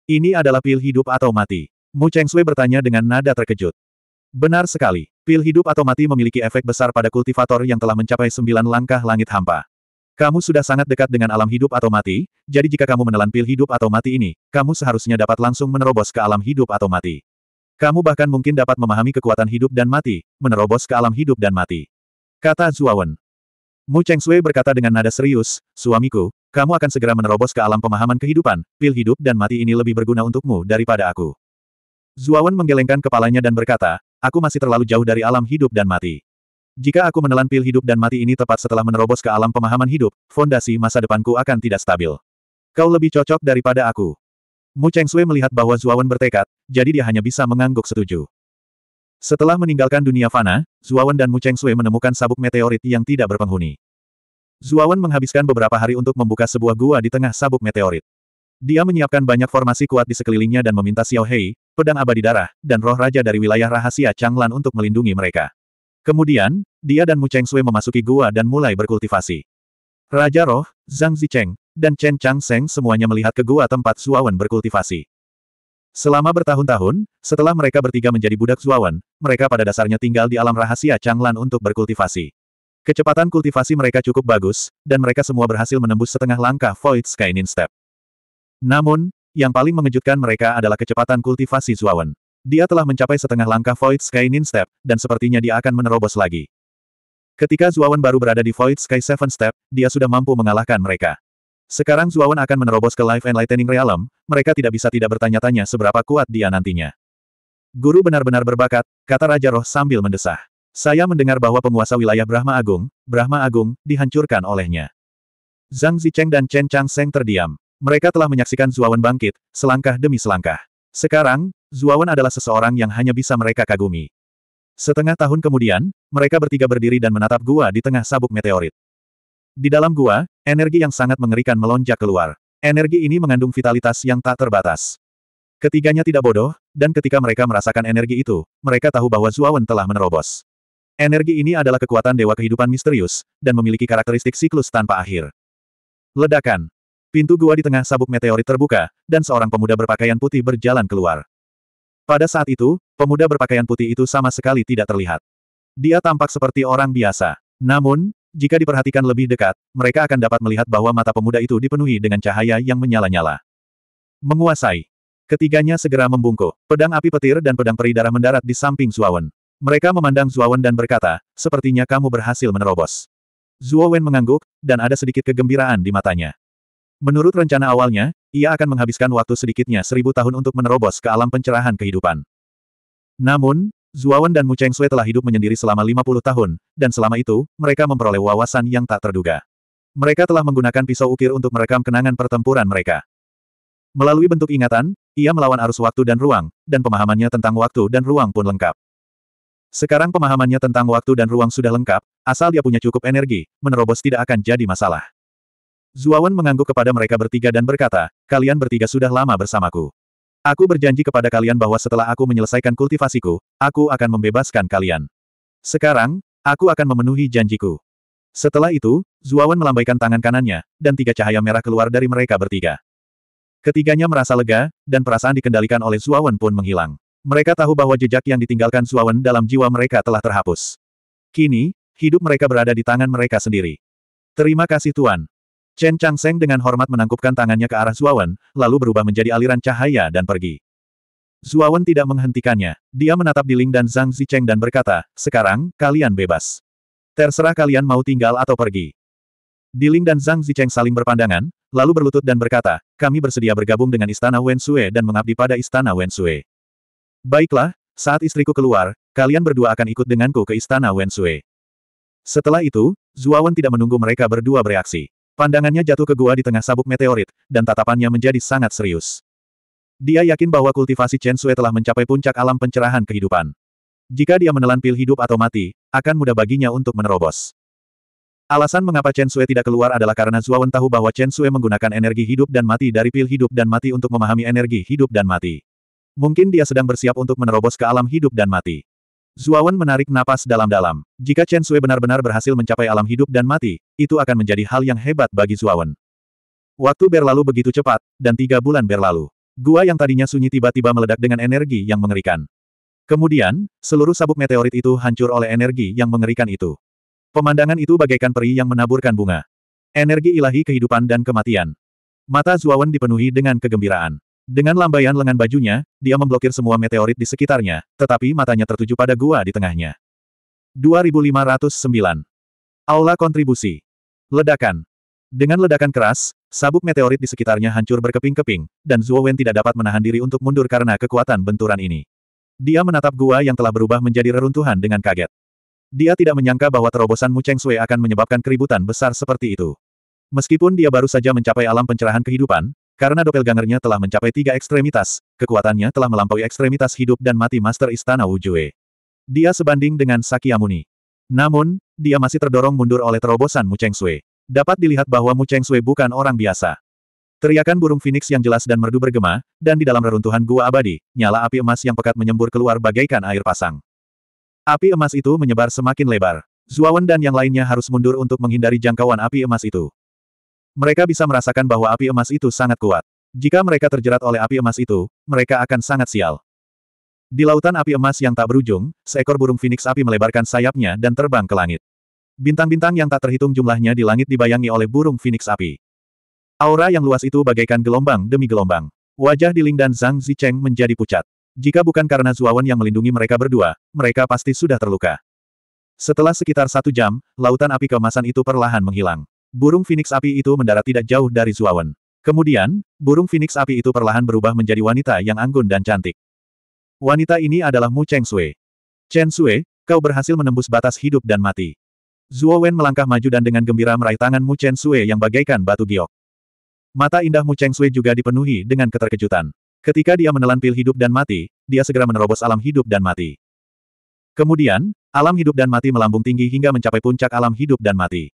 Speaker 1: Ini adalah pil hidup atau mati. Mu Cheng Sui bertanya dengan nada terkejut. Benar sekali, pil hidup atau mati memiliki efek besar pada kultivator yang telah mencapai sembilan langkah langit hampa. Kamu sudah sangat dekat dengan alam hidup atau mati, jadi jika kamu menelan pil hidup atau mati ini, kamu seharusnya dapat langsung menerobos ke alam hidup atau mati. Kamu bahkan mungkin dapat memahami kekuatan hidup dan mati, menerobos ke alam hidup dan mati. Kata Zuawan. Mu Cheng Sui berkata dengan nada serius, suamiku, kamu akan segera menerobos ke alam pemahaman kehidupan, pil hidup dan mati ini lebih berguna untukmu daripada aku. Zuawan menggelengkan kepalanya dan berkata, aku masih terlalu jauh dari alam hidup dan mati. Jika aku menelan pil hidup dan mati ini tepat setelah menerobos ke alam pemahaman hidup, fondasi masa depanku akan tidak stabil. Kau lebih cocok daripada aku. Mu Cheng Sui melihat bahwa Zuawan bertekad, jadi dia hanya bisa mengangguk setuju. Setelah meninggalkan dunia fana, Zuawan dan Mu Cheng Sui menemukan sabuk meteorit yang tidak berpenghuni. Zuawan menghabiskan beberapa hari untuk membuka sebuah gua di tengah sabuk meteorit. Dia menyiapkan banyak formasi kuat di sekelilingnya dan meminta Xiao Hei, pedang abadi darah, dan roh raja dari wilayah rahasia Changlan untuk melindungi mereka. Kemudian, dia dan Mu Cheng Sui memasuki gua dan mulai berkultivasi. Raja Roh, Zhang Zicheng, dan Chen Chang Seng semuanya melihat ke gua tempat Zuawan berkultivasi. Selama bertahun-tahun, setelah mereka bertiga menjadi budak Zuawan, mereka pada dasarnya tinggal di alam rahasia Changlan untuk berkultivasi. Kecepatan kultivasi mereka cukup bagus, dan mereka semua berhasil menembus setengah langkah Void Sky Skynin Step. Namun, yang paling mengejutkan mereka adalah kecepatan kultivasi Zuawan. Dia telah mencapai setengah langkah Void Sky Skynin Step, dan sepertinya dia akan menerobos lagi. Ketika Zuawan baru berada di Void Sky Seven Step, dia sudah mampu mengalahkan mereka. Sekarang Zuawan akan menerobos ke Life and Lightning Realm, mereka tidak bisa tidak bertanya-tanya seberapa kuat dia nantinya. Guru benar-benar berbakat, kata Raja Roh sambil mendesah. Saya mendengar bahwa penguasa wilayah Brahma Agung, Brahma Agung, dihancurkan olehnya. Zhang Zicheng dan Chen Changseng terdiam. Mereka telah menyaksikan Zuawan bangkit, selangkah demi selangkah. Sekarang, Zuawan adalah seseorang yang hanya bisa mereka kagumi. Setengah tahun kemudian, mereka bertiga berdiri dan menatap gua di tengah sabuk meteorit. Di dalam gua, energi yang sangat mengerikan melonjak keluar. Energi ini mengandung vitalitas yang tak terbatas. Ketiganya tidak bodoh, dan ketika mereka merasakan energi itu, mereka tahu bahwa Zuawan telah menerobos. Energi ini adalah kekuatan dewa kehidupan misterius, dan memiliki karakteristik siklus tanpa akhir. Ledakan. Pintu gua di tengah sabuk meteorit terbuka, dan seorang pemuda berpakaian putih berjalan keluar. Pada saat itu, pemuda berpakaian putih itu sama sekali tidak terlihat. Dia tampak seperti orang biasa. Namun, jika diperhatikan lebih dekat, mereka akan dapat melihat bahwa mata pemuda itu dipenuhi dengan cahaya yang menyala-nyala. Menguasai. Ketiganya segera membungkuk. Pedang api petir dan pedang peri darah mendarat di samping Zuawan. Mereka memandang Zuawan dan berkata, sepertinya kamu berhasil menerobos. Zuawan mengangguk, dan ada sedikit kegembiraan di matanya. Menurut rencana awalnya, ia akan menghabiskan waktu sedikitnya seribu tahun untuk menerobos ke alam pencerahan kehidupan. Namun, Zuawan dan Mu Cheng Sui telah hidup menyendiri selama 50 tahun, dan selama itu, mereka memperoleh wawasan yang tak terduga. Mereka telah menggunakan pisau ukir untuk merekam kenangan pertempuran mereka. Melalui bentuk ingatan, ia melawan arus waktu dan ruang, dan pemahamannya tentang waktu dan ruang pun lengkap. Sekarang pemahamannya tentang waktu dan ruang sudah lengkap, asal dia punya cukup energi, menerobos tidak akan jadi masalah. Zuawan mengangguk kepada mereka bertiga dan berkata, kalian bertiga sudah lama bersamaku. Aku berjanji kepada kalian bahwa setelah aku menyelesaikan kultivasiku, aku akan membebaskan kalian. Sekarang, aku akan memenuhi janjiku. Setelah itu, Zuawan melambaikan tangan kanannya, dan tiga cahaya merah keluar dari mereka bertiga. Ketiganya merasa lega, dan perasaan dikendalikan oleh Zuawan pun menghilang. Mereka tahu bahwa jejak yang ditinggalkan Zuawan dalam jiwa mereka telah terhapus. Kini, hidup mereka berada di tangan mereka sendiri. Terima kasih Tuan, Chen Changseng dengan hormat menangkupkan tangannya ke arah Zuawan, lalu berubah menjadi aliran cahaya dan pergi. Zuawan tidak menghentikannya. Dia menatap Di Ling dan Zhang Zicheng dan berkata, sekarang, kalian bebas. Terserah kalian mau tinggal atau pergi. Di Ling dan Zhang Zicheng saling berpandangan, lalu berlutut dan berkata, kami bersedia bergabung dengan Istana Wensue dan mengabdi pada Istana Wensue. Baiklah, saat istriku keluar, kalian berdua akan ikut denganku ke Istana Wensue. Setelah itu, Zuawan tidak menunggu mereka berdua bereaksi. Pandangannya jatuh ke gua di tengah sabuk meteorit, dan tatapannya menjadi sangat serius. Dia yakin bahwa kultivasi Chen Sui telah mencapai puncak alam pencerahan kehidupan. Jika dia menelan pil hidup atau mati, akan mudah baginya untuk menerobos. Alasan mengapa Chen Sui tidak keluar adalah karena Zuawan tahu bahwa Chen Sui menggunakan energi hidup dan mati dari pil hidup dan mati untuk memahami energi hidup dan mati. Mungkin dia sedang bersiap untuk menerobos ke alam hidup dan mati. Zuawan menarik napas dalam-dalam. Jika Chen Sui benar-benar berhasil mencapai alam hidup dan mati, itu akan menjadi hal yang hebat bagi Zuawan. Waktu berlalu begitu cepat, dan tiga bulan berlalu. Gua yang tadinya sunyi tiba-tiba meledak dengan energi yang mengerikan. Kemudian, seluruh sabuk meteorit itu hancur oleh energi yang mengerikan itu. Pemandangan itu bagaikan peri yang menaburkan bunga. Energi ilahi kehidupan dan kematian. Mata Zuawan dipenuhi dengan kegembiraan. Dengan lambaian lengan bajunya, dia memblokir semua meteorit di sekitarnya, tetapi matanya tertuju pada gua di tengahnya. 2509. Aula kontribusi. Ledakan. Dengan ledakan keras, sabuk meteorit di sekitarnya hancur berkeping-keping, dan Zhuo Wen tidak dapat menahan diri untuk mundur karena kekuatan benturan ini. Dia menatap gua yang telah berubah menjadi reruntuhan dengan kaget. Dia tidak menyangka bahwa terobosan Mu Cheng Sui akan menyebabkan keributan besar seperti itu. Meskipun dia baru saja mencapai alam pencerahan kehidupan, karena doppelgangernya telah mencapai tiga ekstremitas, kekuatannya telah melampaui ekstremitas hidup dan mati Master Istana Wujue. Dia sebanding dengan Sakyamuni. Namun, dia masih terdorong mundur oleh terobosan Mu Cheng Sui. Dapat dilihat bahwa Mu Cheng Sui bukan orang biasa. Teriakan burung Phoenix yang jelas dan merdu bergema, dan di dalam reruntuhan gua abadi, nyala api emas yang pekat menyembur keluar bagaikan air pasang. Api emas itu menyebar semakin lebar. Zuawan dan yang lainnya harus mundur untuk menghindari jangkauan api emas itu. Mereka bisa merasakan bahwa api emas itu sangat kuat. Jika mereka terjerat oleh api emas itu, mereka akan sangat sial. Di lautan api emas yang tak berujung, seekor burung phoenix api melebarkan sayapnya dan terbang ke langit. Bintang-bintang yang tak terhitung jumlahnya di langit dibayangi oleh burung phoenix api. Aura yang luas itu bagaikan gelombang demi gelombang. Wajah Ling dan Zhang Zicheng menjadi pucat. Jika bukan karena Zuawan yang melindungi mereka berdua, mereka pasti sudah terluka. Setelah sekitar satu jam, lautan api kemasan itu perlahan menghilang. Burung Phoenix api itu mendarat tidak jauh dari Zuawan. Kemudian, burung Phoenix api itu perlahan berubah menjadi wanita yang anggun dan cantik. Wanita ini adalah Mu Cheng Sui. Chen Sui, kau berhasil menembus batas hidup dan mati. Zuo Wen melangkah maju dan dengan gembira meraih tangan Mu Chen Sui yang bagaikan batu giok. Mata indah Mu Cheng Sui juga dipenuhi dengan keterkejutan. Ketika dia menelan pil hidup dan mati, dia segera menerobos alam hidup dan mati. Kemudian, alam hidup dan mati melambung tinggi hingga mencapai puncak alam hidup dan mati.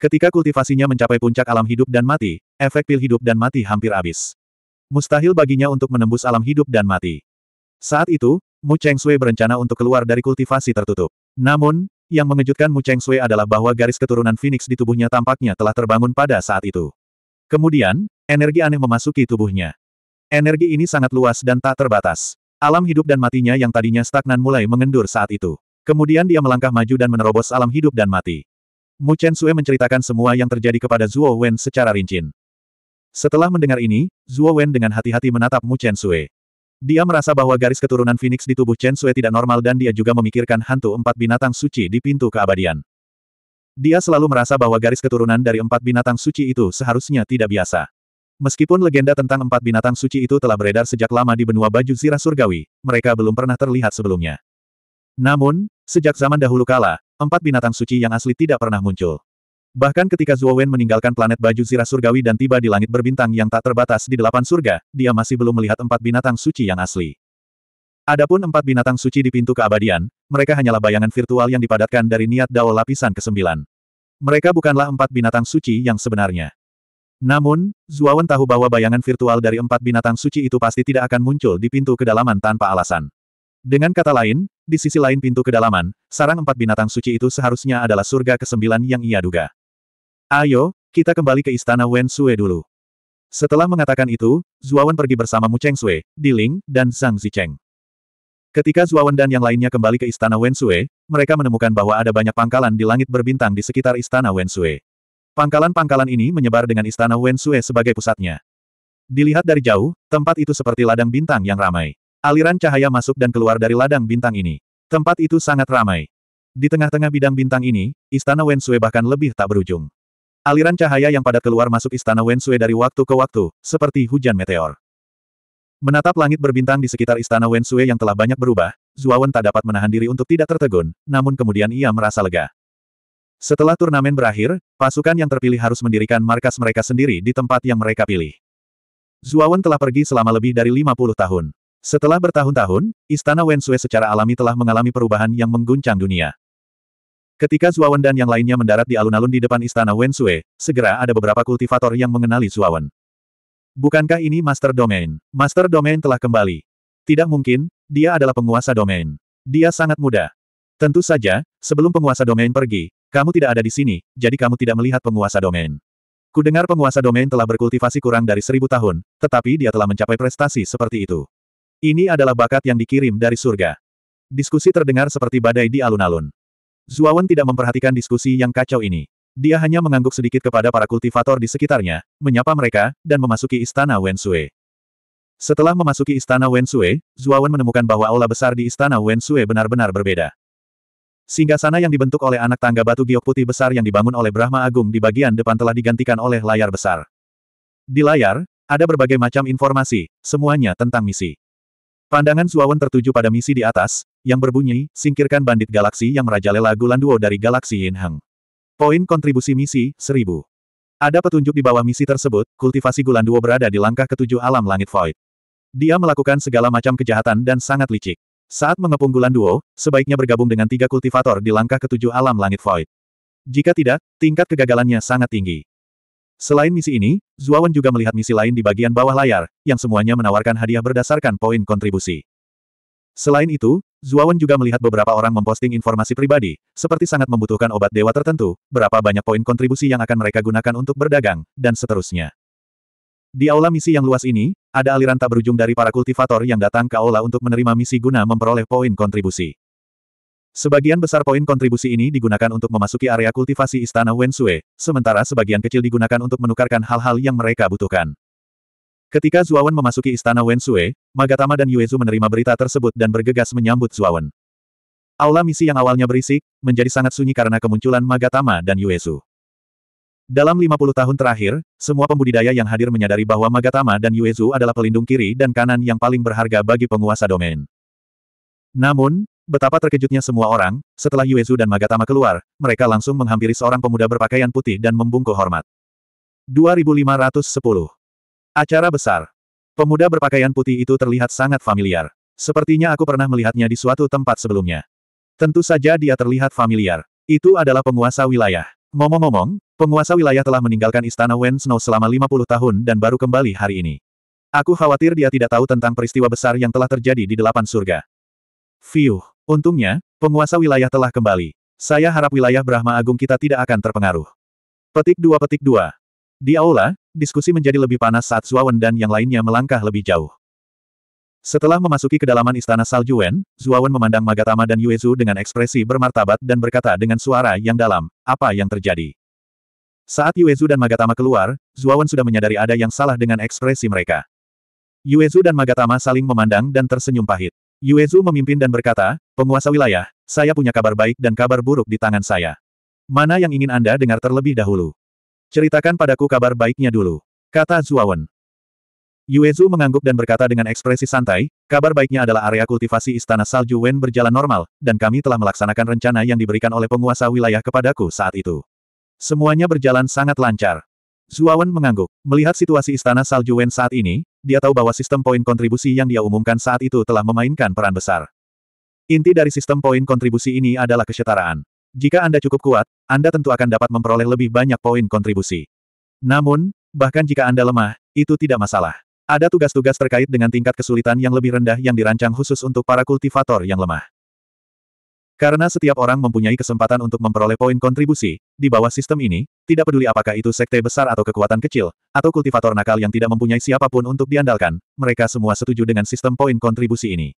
Speaker 1: Ketika kultivasinya mencapai puncak alam hidup dan mati, efek pil hidup dan mati hampir habis. Mustahil baginya untuk menembus alam hidup dan mati. Saat itu, Mu Cheng Sui berencana untuk keluar dari kultivasi tertutup. Namun, yang mengejutkan Mu Cheng Sui adalah bahwa garis keturunan Phoenix di tubuhnya tampaknya telah terbangun pada saat itu. Kemudian, energi aneh memasuki tubuhnya. Energi ini sangat luas dan tak terbatas. Alam hidup dan matinya yang tadinya stagnan mulai mengendur saat itu. Kemudian dia melangkah maju dan menerobos alam hidup dan mati. Mu Chen Sue menceritakan semua yang terjadi kepada Zhuo Wen secara rinci. Setelah mendengar ini, Zhuo Wen dengan hati-hati menatap Mu Chen Sue. Dia merasa bahwa garis keturunan Phoenix di tubuh Chen Sue tidak normal dan dia juga memikirkan hantu empat binatang suci di pintu keabadian. Dia selalu merasa bahwa garis keturunan dari empat binatang suci itu seharusnya tidak biasa. Meskipun legenda tentang empat binatang suci itu telah beredar sejak lama di benua baju zirah surgawi, mereka belum pernah terlihat sebelumnya. Namun, sejak zaman dahulu kala, empat binatang suci yang asli tidak pernah muncul. Bahkan ketika Zuo Wen meninggalkan planet baju zirah surgawi dan tiba di langit berbintang yang tak terbatas di delapan surga, dia masih belum melihat empat binatang suci yang asli. Adapun empat binatang suci di pintu keabadian, mereka hanyalah bayangan virtual yang dipadatkan dari niat dao lapisan ke kesembilan. Mereka bukanlah empat binatang suci yang sebenarnya. Namun, Zuo Wen tahu bahwa bayangan virtual dari empat binatang suci itu pasti tidak akan muncul di pintu kedalaman tanpa alasan. Dengan kata lain, di sisi lain pintu kedalaman, sarang empat binatang suci itu seharusnya adalah surga kesembilan yang ia duga. Ayo, kita kembali ke istana Wen Sue dulu. Setelah mengatakan itu, Zuawan pergi bersama Mu Cheng Sue, Ling, dan Zhang Zicheng. Ketika Zuawan dan yang lainnya kembali ke istana Wen Sue, mereka menemukan bahwa ada banyak pangkalan di langit berbintang di sekitar istana Wen Sue. Pangkalan-pangkalan ini menyebar dengan istana Wen Sue sebagai pusatnya. Dilihat dari jauh, tempat itu seperti ladang bintang yang ramai. Aliran cahaya masuk dan keluar dari ladang bintang ini. Tempat itu sangat ramai. Di tengah-tengah bidang bintang ini, istana Wensue bahkan lebih tak berujung. Aliran cahaya yang padat keluar masuk istana Wensue dari waktu ke waktu, seperti hujan meteor. Menatap langit berbintang di sekitar istana Wensue yang telah banyak berubah, Zuawan tak dapat menahan diri untuk tidak tertegun, namun kemudian ia merasa lega. Setelah turnamen berakhir, pasukan yang terpilih harus mendirikan markas mereka sendiri di tempat yang mereka pilih. Zuawan telah pergi selama lebih dari 50 tahun. Setelah bertahun-tahun, Istana Wensue secara alami telah mengalami perubahan yang mengguncang dunia. Ketika Zuawan dan yang lainnya mendarat di alun-alun di depan Istana Wensue, segera ada beberapa kultivator yang mengenali Zuawan. Bukankah ini Master Domain? Master Domain telah kembali. Tidak mungkin, dia adalah penguasa domain. Dia sangat muda. Tentu saja, sebelum penguasa domain pergi, kamu tidak ada di sini, jadi kamu tidak melihat penguasa domain. Kudengar penguasa domain telah berkultivasi kurang dari seribu tahun, tetapi dia telah mencapai prestasi seperti itu. Ini adalah bakat yang dikirim dari surga. Diskusi terdengar seperti badai di alun-alun. Zuawan tidak memperhatikan diskusi yang kacau ini. Dia hanya mengangguk sedikit kepada para kultivator di sekitarnya, menyapa mereka, dan memasuki istana Wensue. Setelah memasuki istana Wensue, Zuawan menemukan bahwa aula besar di istana Wensue benar-benar berbeda. sana yang dibentuk oleh anak tangga batu giok putih besar yang dibangun oleh Brahma Agung di bagian depan telah digantikan oleh layar besar. Di layar, ada berbagai macam informasi, semuanya tentang misi. Pandangan Suawan tertuju pada misi di atas, yang berbunyi, singkirkan bandit galaksi yang merajalela Gulanduo dari galaksi Yinheng. Poin kontribusi misi, 1000. Ada petunjuk di bawah misi tersebut, kultivasi Gulanduo berada di langkah ketujuh alam langit void. Dia melakukan segala macam kejahatan dan sangat licik. Saat mengepung Gulanduo, sebaiknya bergabung dengan tiga kultivator di langkah ketujuh alam langit void. Jika tidak, tingkat kegagalannya sangat tinggi. Selain misi ini, Zuawan juga melihat misi lain di bagian bawah layar, yang semuanya menawarkan hadiah berdasarkan poin kontribusi. Selain itu, Zuawan juga melihat beberapa orang memposting informasi pribadi, seperti sangat membutuhkan obat dewa tertentu, berapa banyak poin kontribusi yang akan mereka gunakan untuk berdagang, dan seterusnya. Di aula misi yang luas ini, ada aliran tak berujung dari para kultivator yang datang ke aula untuk menerima misi guna memperoleh poin kontribusi. Sebagian besar poin kontribusi ini digunakan untuk memasuki area kultivasi Istana Wensue, sementara sebagian kecil digunakan untuk menukarkan hal-hal yang mereka butuhkan. Ketika Zuawan memasuki Istana Wensue, Magatama dan Yuezu menerima berita tersebut dan bergegas menyambut Zuawan. Aula misi yang awalnya berisik, menjadi sangat sunyi karena kemunculan Magatama dan Yuezu. Dalam 50 tahun terakhir, semua pembudidaya yang hadir menyadari bahwa Magatama dan Yuezu adalah pelindung kiri dan kanan yang paling berharga bagi penguasa domain. Namun, Betapa terkejutnya semua orang, setelah Yuezu dan Magatama keluar, mereka langsung menghampiri seorang pemuda berpakaian putih dan membungkuk hormat. 2510. Acara besar. Pemuda berpakaian putih itu terlihat sangat familiar. Sepertinya aku pernah melihatnya di suatu tempat sebelumnya. Tentu saja dia terlihat familiar. Itu adalah penguasa wilayah. Ngomong-ngomong, penguasa wilayah telah meninggalkan istana Wen Snow selama 50 tahun dan baru kembali hari ini. Aku khawatir dia tidak tahu tentang peristiwa besar yang telah terjadi di delapan surga. Fiuh. Untungnya, penguasa wilayah telah kembali. Saya harap wilayah Brahma Agung kita tidak akan terpengaruh. Petik 2 Petik 2 Di aula, diskusi menjadi lebih panas saat Zuawan dan yang lainnya melangkah lebih jauh. Setelah memasuki kedalaman istana Saljuen, Zuawan memandang Magatama dan Yuezu dengan ekspresi bermartabat dan berkata dengan suara yang dalam, apa yang terjadi? Saat Yuezu dan Magatama keluar, Zuawan sudah menyadari ada yang salah dengan ekspresi mereka. Yuezu dan Magatama saling memandang dan tersenyum pahit. Yuezu memimpin dan berkata, penguasa wilayah, saya punya kabar baik dan kabar buruk di tangan saya. Mana yang ingin Anda dengar terlebih dahulu? Ceritakan padaku kabar baiknya dulu. Kata Zuawan. Yuezu mengangguk dan berkata dengan ekspresi santai, kabar baiknya adalah area kultivasi Istana Salju Wen berjalan normal, dan kami telah melaksanakan rencana yang diberikan oleh penguasa wilayah kepadaku saat itu. Semuanya berjalan sangat lancar. Zuawan mengangguk. Melihat situasi Istana Salju Wen saat ini, dia tahu bahwa sistem poin kontribusi yang dia umumkan saat itu telah memainkan peran besar. Inti dari sistem poin kontribusi ini adalah kesetaraan. Jika Anda cukup kuat, Anda tentu akan dapat memperoleh lebih banyak poin kontribusi. Namun, bahkan jika Anda lemah, itu tidak masalah. Ada tugas-tugas terkait dengan tingkat kesulitan yang lebih rendah yang dirancang khusus untuk para kultivator yang lemah. Karena setiap orang mempunyai kesempatan untuk memperoleh poin kontribusi, di bawah sistem ini, tidak peduli apakah itu sekte besar atau kekuatan kecil, atau kultivator nakal yang tidak mempunyai siapapun untuk diandalkan, mereka semua setuju dengan sistem poin kontribusi ini.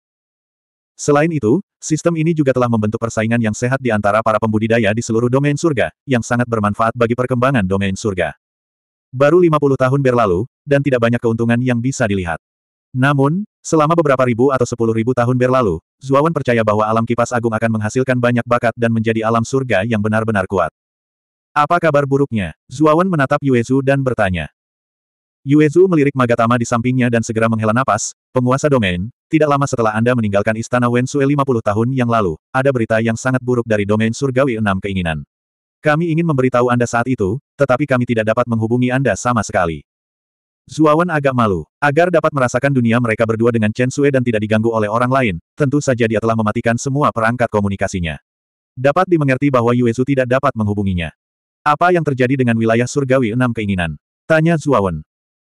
Speaker 1: Selain itu, sistem ini juga telah membentuk persaingan yang sehat di antara para pembudidaya di seluruh domain surga, yang sangat bermanfaat bagi perkembangan domain surga. Baru 50 tahun berlalu, dan tidak banyak keuntungan yang bisa dilihat. Namun, selama beberapa ribu atau sepuluh ribu tahun berlalu, Zuawan percaya bahwa alam kipas agung akan menghasilkan banyak bakat dan menjadi alam surga yang benar-benar kuat. Apa kabar buruknya? Zuawan menatap Yuezu dan bertanya. Yuezu melirik Magatama di sampingnya dan segera menghela napas, penguasa domain, tidak lama setelah Anda meninggalkan istana Wensue 50 tahun yang lalu, ada berita yang sangat buruk dari domain surgawi enam keinginan. Kami ingin memberitahu Anda saat itu, tetapi kami tidak dapat menghubungi Anda sama sekali. Zuawan agak malu. Agar dapat merasakan dunia mereka berdua dengan Chen Sue dan tidak diganggu oleh orang lain, tentu saja dia telah mematikan semua perangkat komunikasinya. Dapat dimengerti bahwa Yuezu tidak dapat menghubunginya. Apa yang terjadi dengan wilayah surgawi enam keinginan? Tanya Zuawan.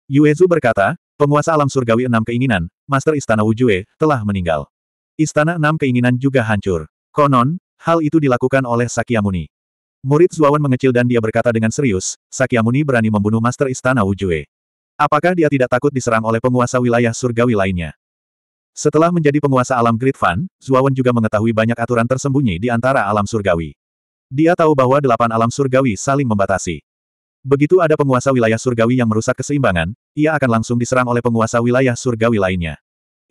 Speaker 1: Yuezu berkata, penguasa alam surgawi enam keinginan, Master Istana Wujue, telah meninggal. Istana enam keinginan juga hancur. Konon, hal itu dilakukan oleh Sakyamuni. Murid Zuawan mengecil dan dia berkata dengan serius, Sakyamuni berani membunuh Master Istana Wujue. Apakah dia tidak takut diserang oleh penguasa wilayah surgawi lainnya? Setelah menjadi penguasa alam Great Fan, Zuawan juga mengetahui banyak aturan tersembunyi di antara alam surgawi. Dia tahu bahwa delapan alam surgawi saling membatasi. Begitu ada penguasa wilayah surgawi yang merusak keseimbangan, ia akan langsung diserang oleh penguasa wilayah surgawi lainnya.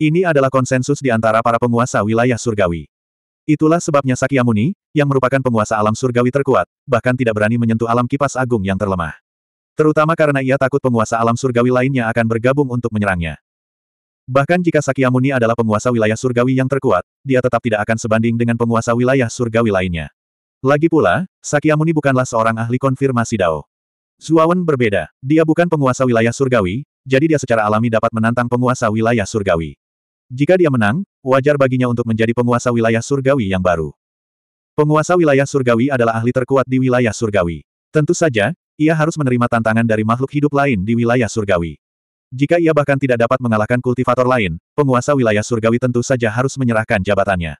Speaker 1: Ini adalah konsensus di antara para penguasa wilayah surgawi. Itulah sebabnya Sakyamuni, yang merupakan penguasa alam surgawi terkuat, bahkan tidak berani menyentuh alam kipas agung yang terlemah. Terutama karena ia takut penguasa alam surgawi lainnya akan bergabung untuk menyerangnya. Bahkan jika Sakyamuni adalah penguasa wilayah surgawi yang terkuat, dia tetap tidak akan sebanding dengan penguasa wilayah surgawi lainnya. Lagi pula, Sakyamuni bukanlah seorang ahli konfirmasi Dao. Zuawan berbeda. Dia bukan penguasa wilayah surgawi, jadi dia secara alami dapat menantang penguasa wilayah surgawi. Jika dia menang, wajar baginya untuk menjadi penguasa wilayah surgawi yang baru. Penguasa wilayah surgawi adalah ahli terkuat di wilayah surgawi. Tentu saja, ia harus menerima tantangan dari makhluk hidup lain di wilayah surgawi. Jika ia bahkan tidak dapat mengalahkan kultivator lain, penguasa wilayah surgawi tentu saja harus menyerahkan jabatannya.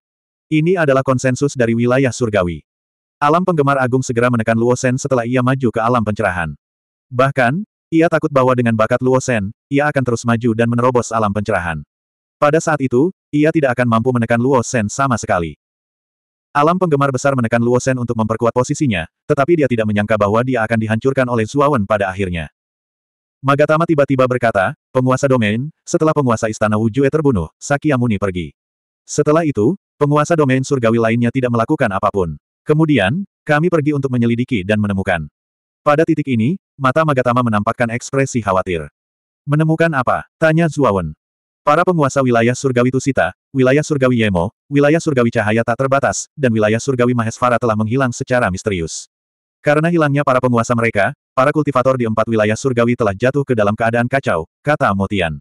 Speaker 1: Ini adalah konsensus dari wilayah surgawi. Alam penggemar agung segera menekan Luosen setelah ia maju ke alam pencerahan. Bahkan, ia takut bahwa dengan bakat Luosen, ia akan terus maju dan menerobos alam pencerahan. Pada saat itu, ia tidak akan mampu menekan Luo Sen sama sekali. Alam penggemar besar menekan Luo Shen untuk memperkuat posisinya, tetapi dia tidak menyangka bahwa dia akan dihancurkan oleh Zuawan pada akhirnya. Magatama tiba-tiba berkata, penguasa domain, setelah penguasa istana Wujue terbunuh, Sakyamuni pergi. Setelah itu, penguasa domain surgawi lainnya tidak melakukan apapun. Kemudian, kami pergi untuk menyelidiki dan menemukan. Pada titik ini, mata Magatama menampakkan ekspresi khawatir. Menemukan apa? Tanya Zuawan. Para penguasa wilayah surgawi Tusita, wilayah surgawi Yemo, wilayah surgawi cahaya tak terbatas, dan wilayah surgawi Mahesvara telah menghilang secara misterius. Karena hilangnya para penguasa mereka, para kultivator di empat wilayah surgawi telah jatuh ke dalam keadaan kacau, kata Motian.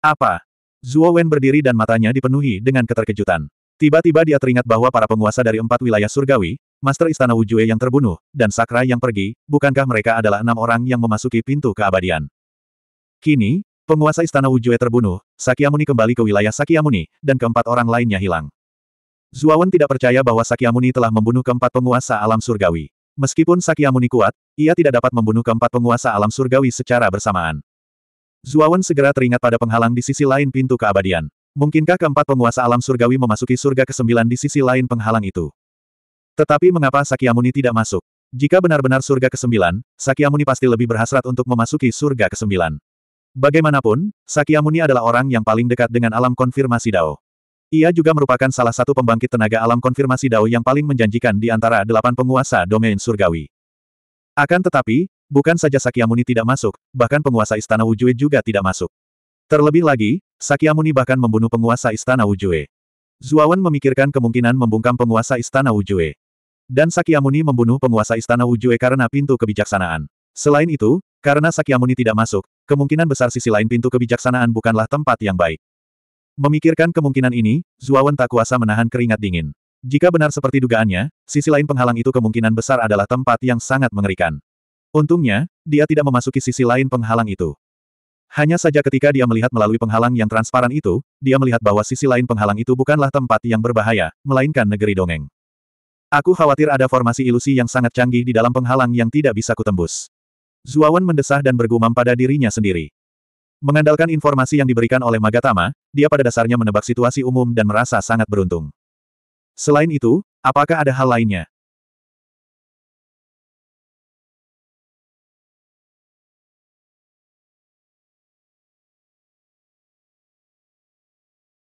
Speaker 1: Apa? Zuo Wen berdiri dan matanya dipenuhi dengan keterkejutan. Tiba-tiba dia teringat bahwa para penguasa dari empat wilayah surgawi, Master Istana Wujue yang terbunuh, dan Sakra yang pergi, bukankah mereka adalah enam orang yang memasuki pintu keabadian? Kini, Penguasa Istana Wujue terbunuh, Sakyamuni kembali ke wilayah Sakyamuni, dan keempat orang lainnya hilang. Zuawan tidak percaya bahwa Sakyamuni telah membunuh keempat penguasa alam surgawi. Meskipun Sakyamuni kuat, ia tidak dapat membunuh keempat penguasa alam surgawi secara bersamaan. Zuawan segera teringat pada penghalang di sisi lain pintu keabadian. Mungkinkah keempat penguasa alam surgawi memasuki surga ke-9 di sisi lain penghalang itu? Tetapi mengapa Sakyamuni tidak masuk? Jika benar-benar surga ke-9, Sakyamuni pasti lebih berhasrat untuk memasuki surga ke-9. Bagaimanapun, Sakyamuni adalah orang yang paling dekat dengan alam konfirmasi Dao. Ia juga merupakan salah satu pembangkit tenaga alam konfirmasi Dao yang paling menjanjikan di antara delapan penguasa domain surgawi. Akan tetapi, bukan saja Sakyamuni tidak masuk, bahkan penguasa istana Wujue juga tidak masuk. Terlebih lagi, Sakyamuni bahkan membunuh penguasa istana Wujue. Zuawan memikirkan kemungkinan membungkam penguasa istana Wujue. Dan Sakyamuni membunuh penguasa istana Wujue karena pintu kebijaksanaan. Selain itu, karena Sakyamuni tidak masuk, kemungkinan besar sisi lain pintu kebijaksanaan bukanlah tempat yang baik. Memikirkan kemungkinan ini, Zuawan tak kuasa menahan keringat dingin. Jika benar seperti dugaannya, sisi lain penghalang itu kemungkinan besar adalah tempat yang sangat mengerikan. Untungnya, dia tidak memasuki sisi lain penghalang itu. Hanya saja ketika dia melihat melalui penghalang yang transparan itu, dia melihat bahwa sisi lain penghalang itu bukanlah tempat yang berbahaya, melainkan negeri dongeng. Aku khawatir ada formasi ilusi yang sangat canggih di dalam penghalang yang tidak bisa kutembus. Zuawan mendesah dan bergumam pada dirinya sendiri. Mengandalkan informasi yang diberikan oleh Magatama, dia pada dasarnya menebak situasi umum dan merasa sangat beruntung. Selain itu, apakah ada hal lainnya?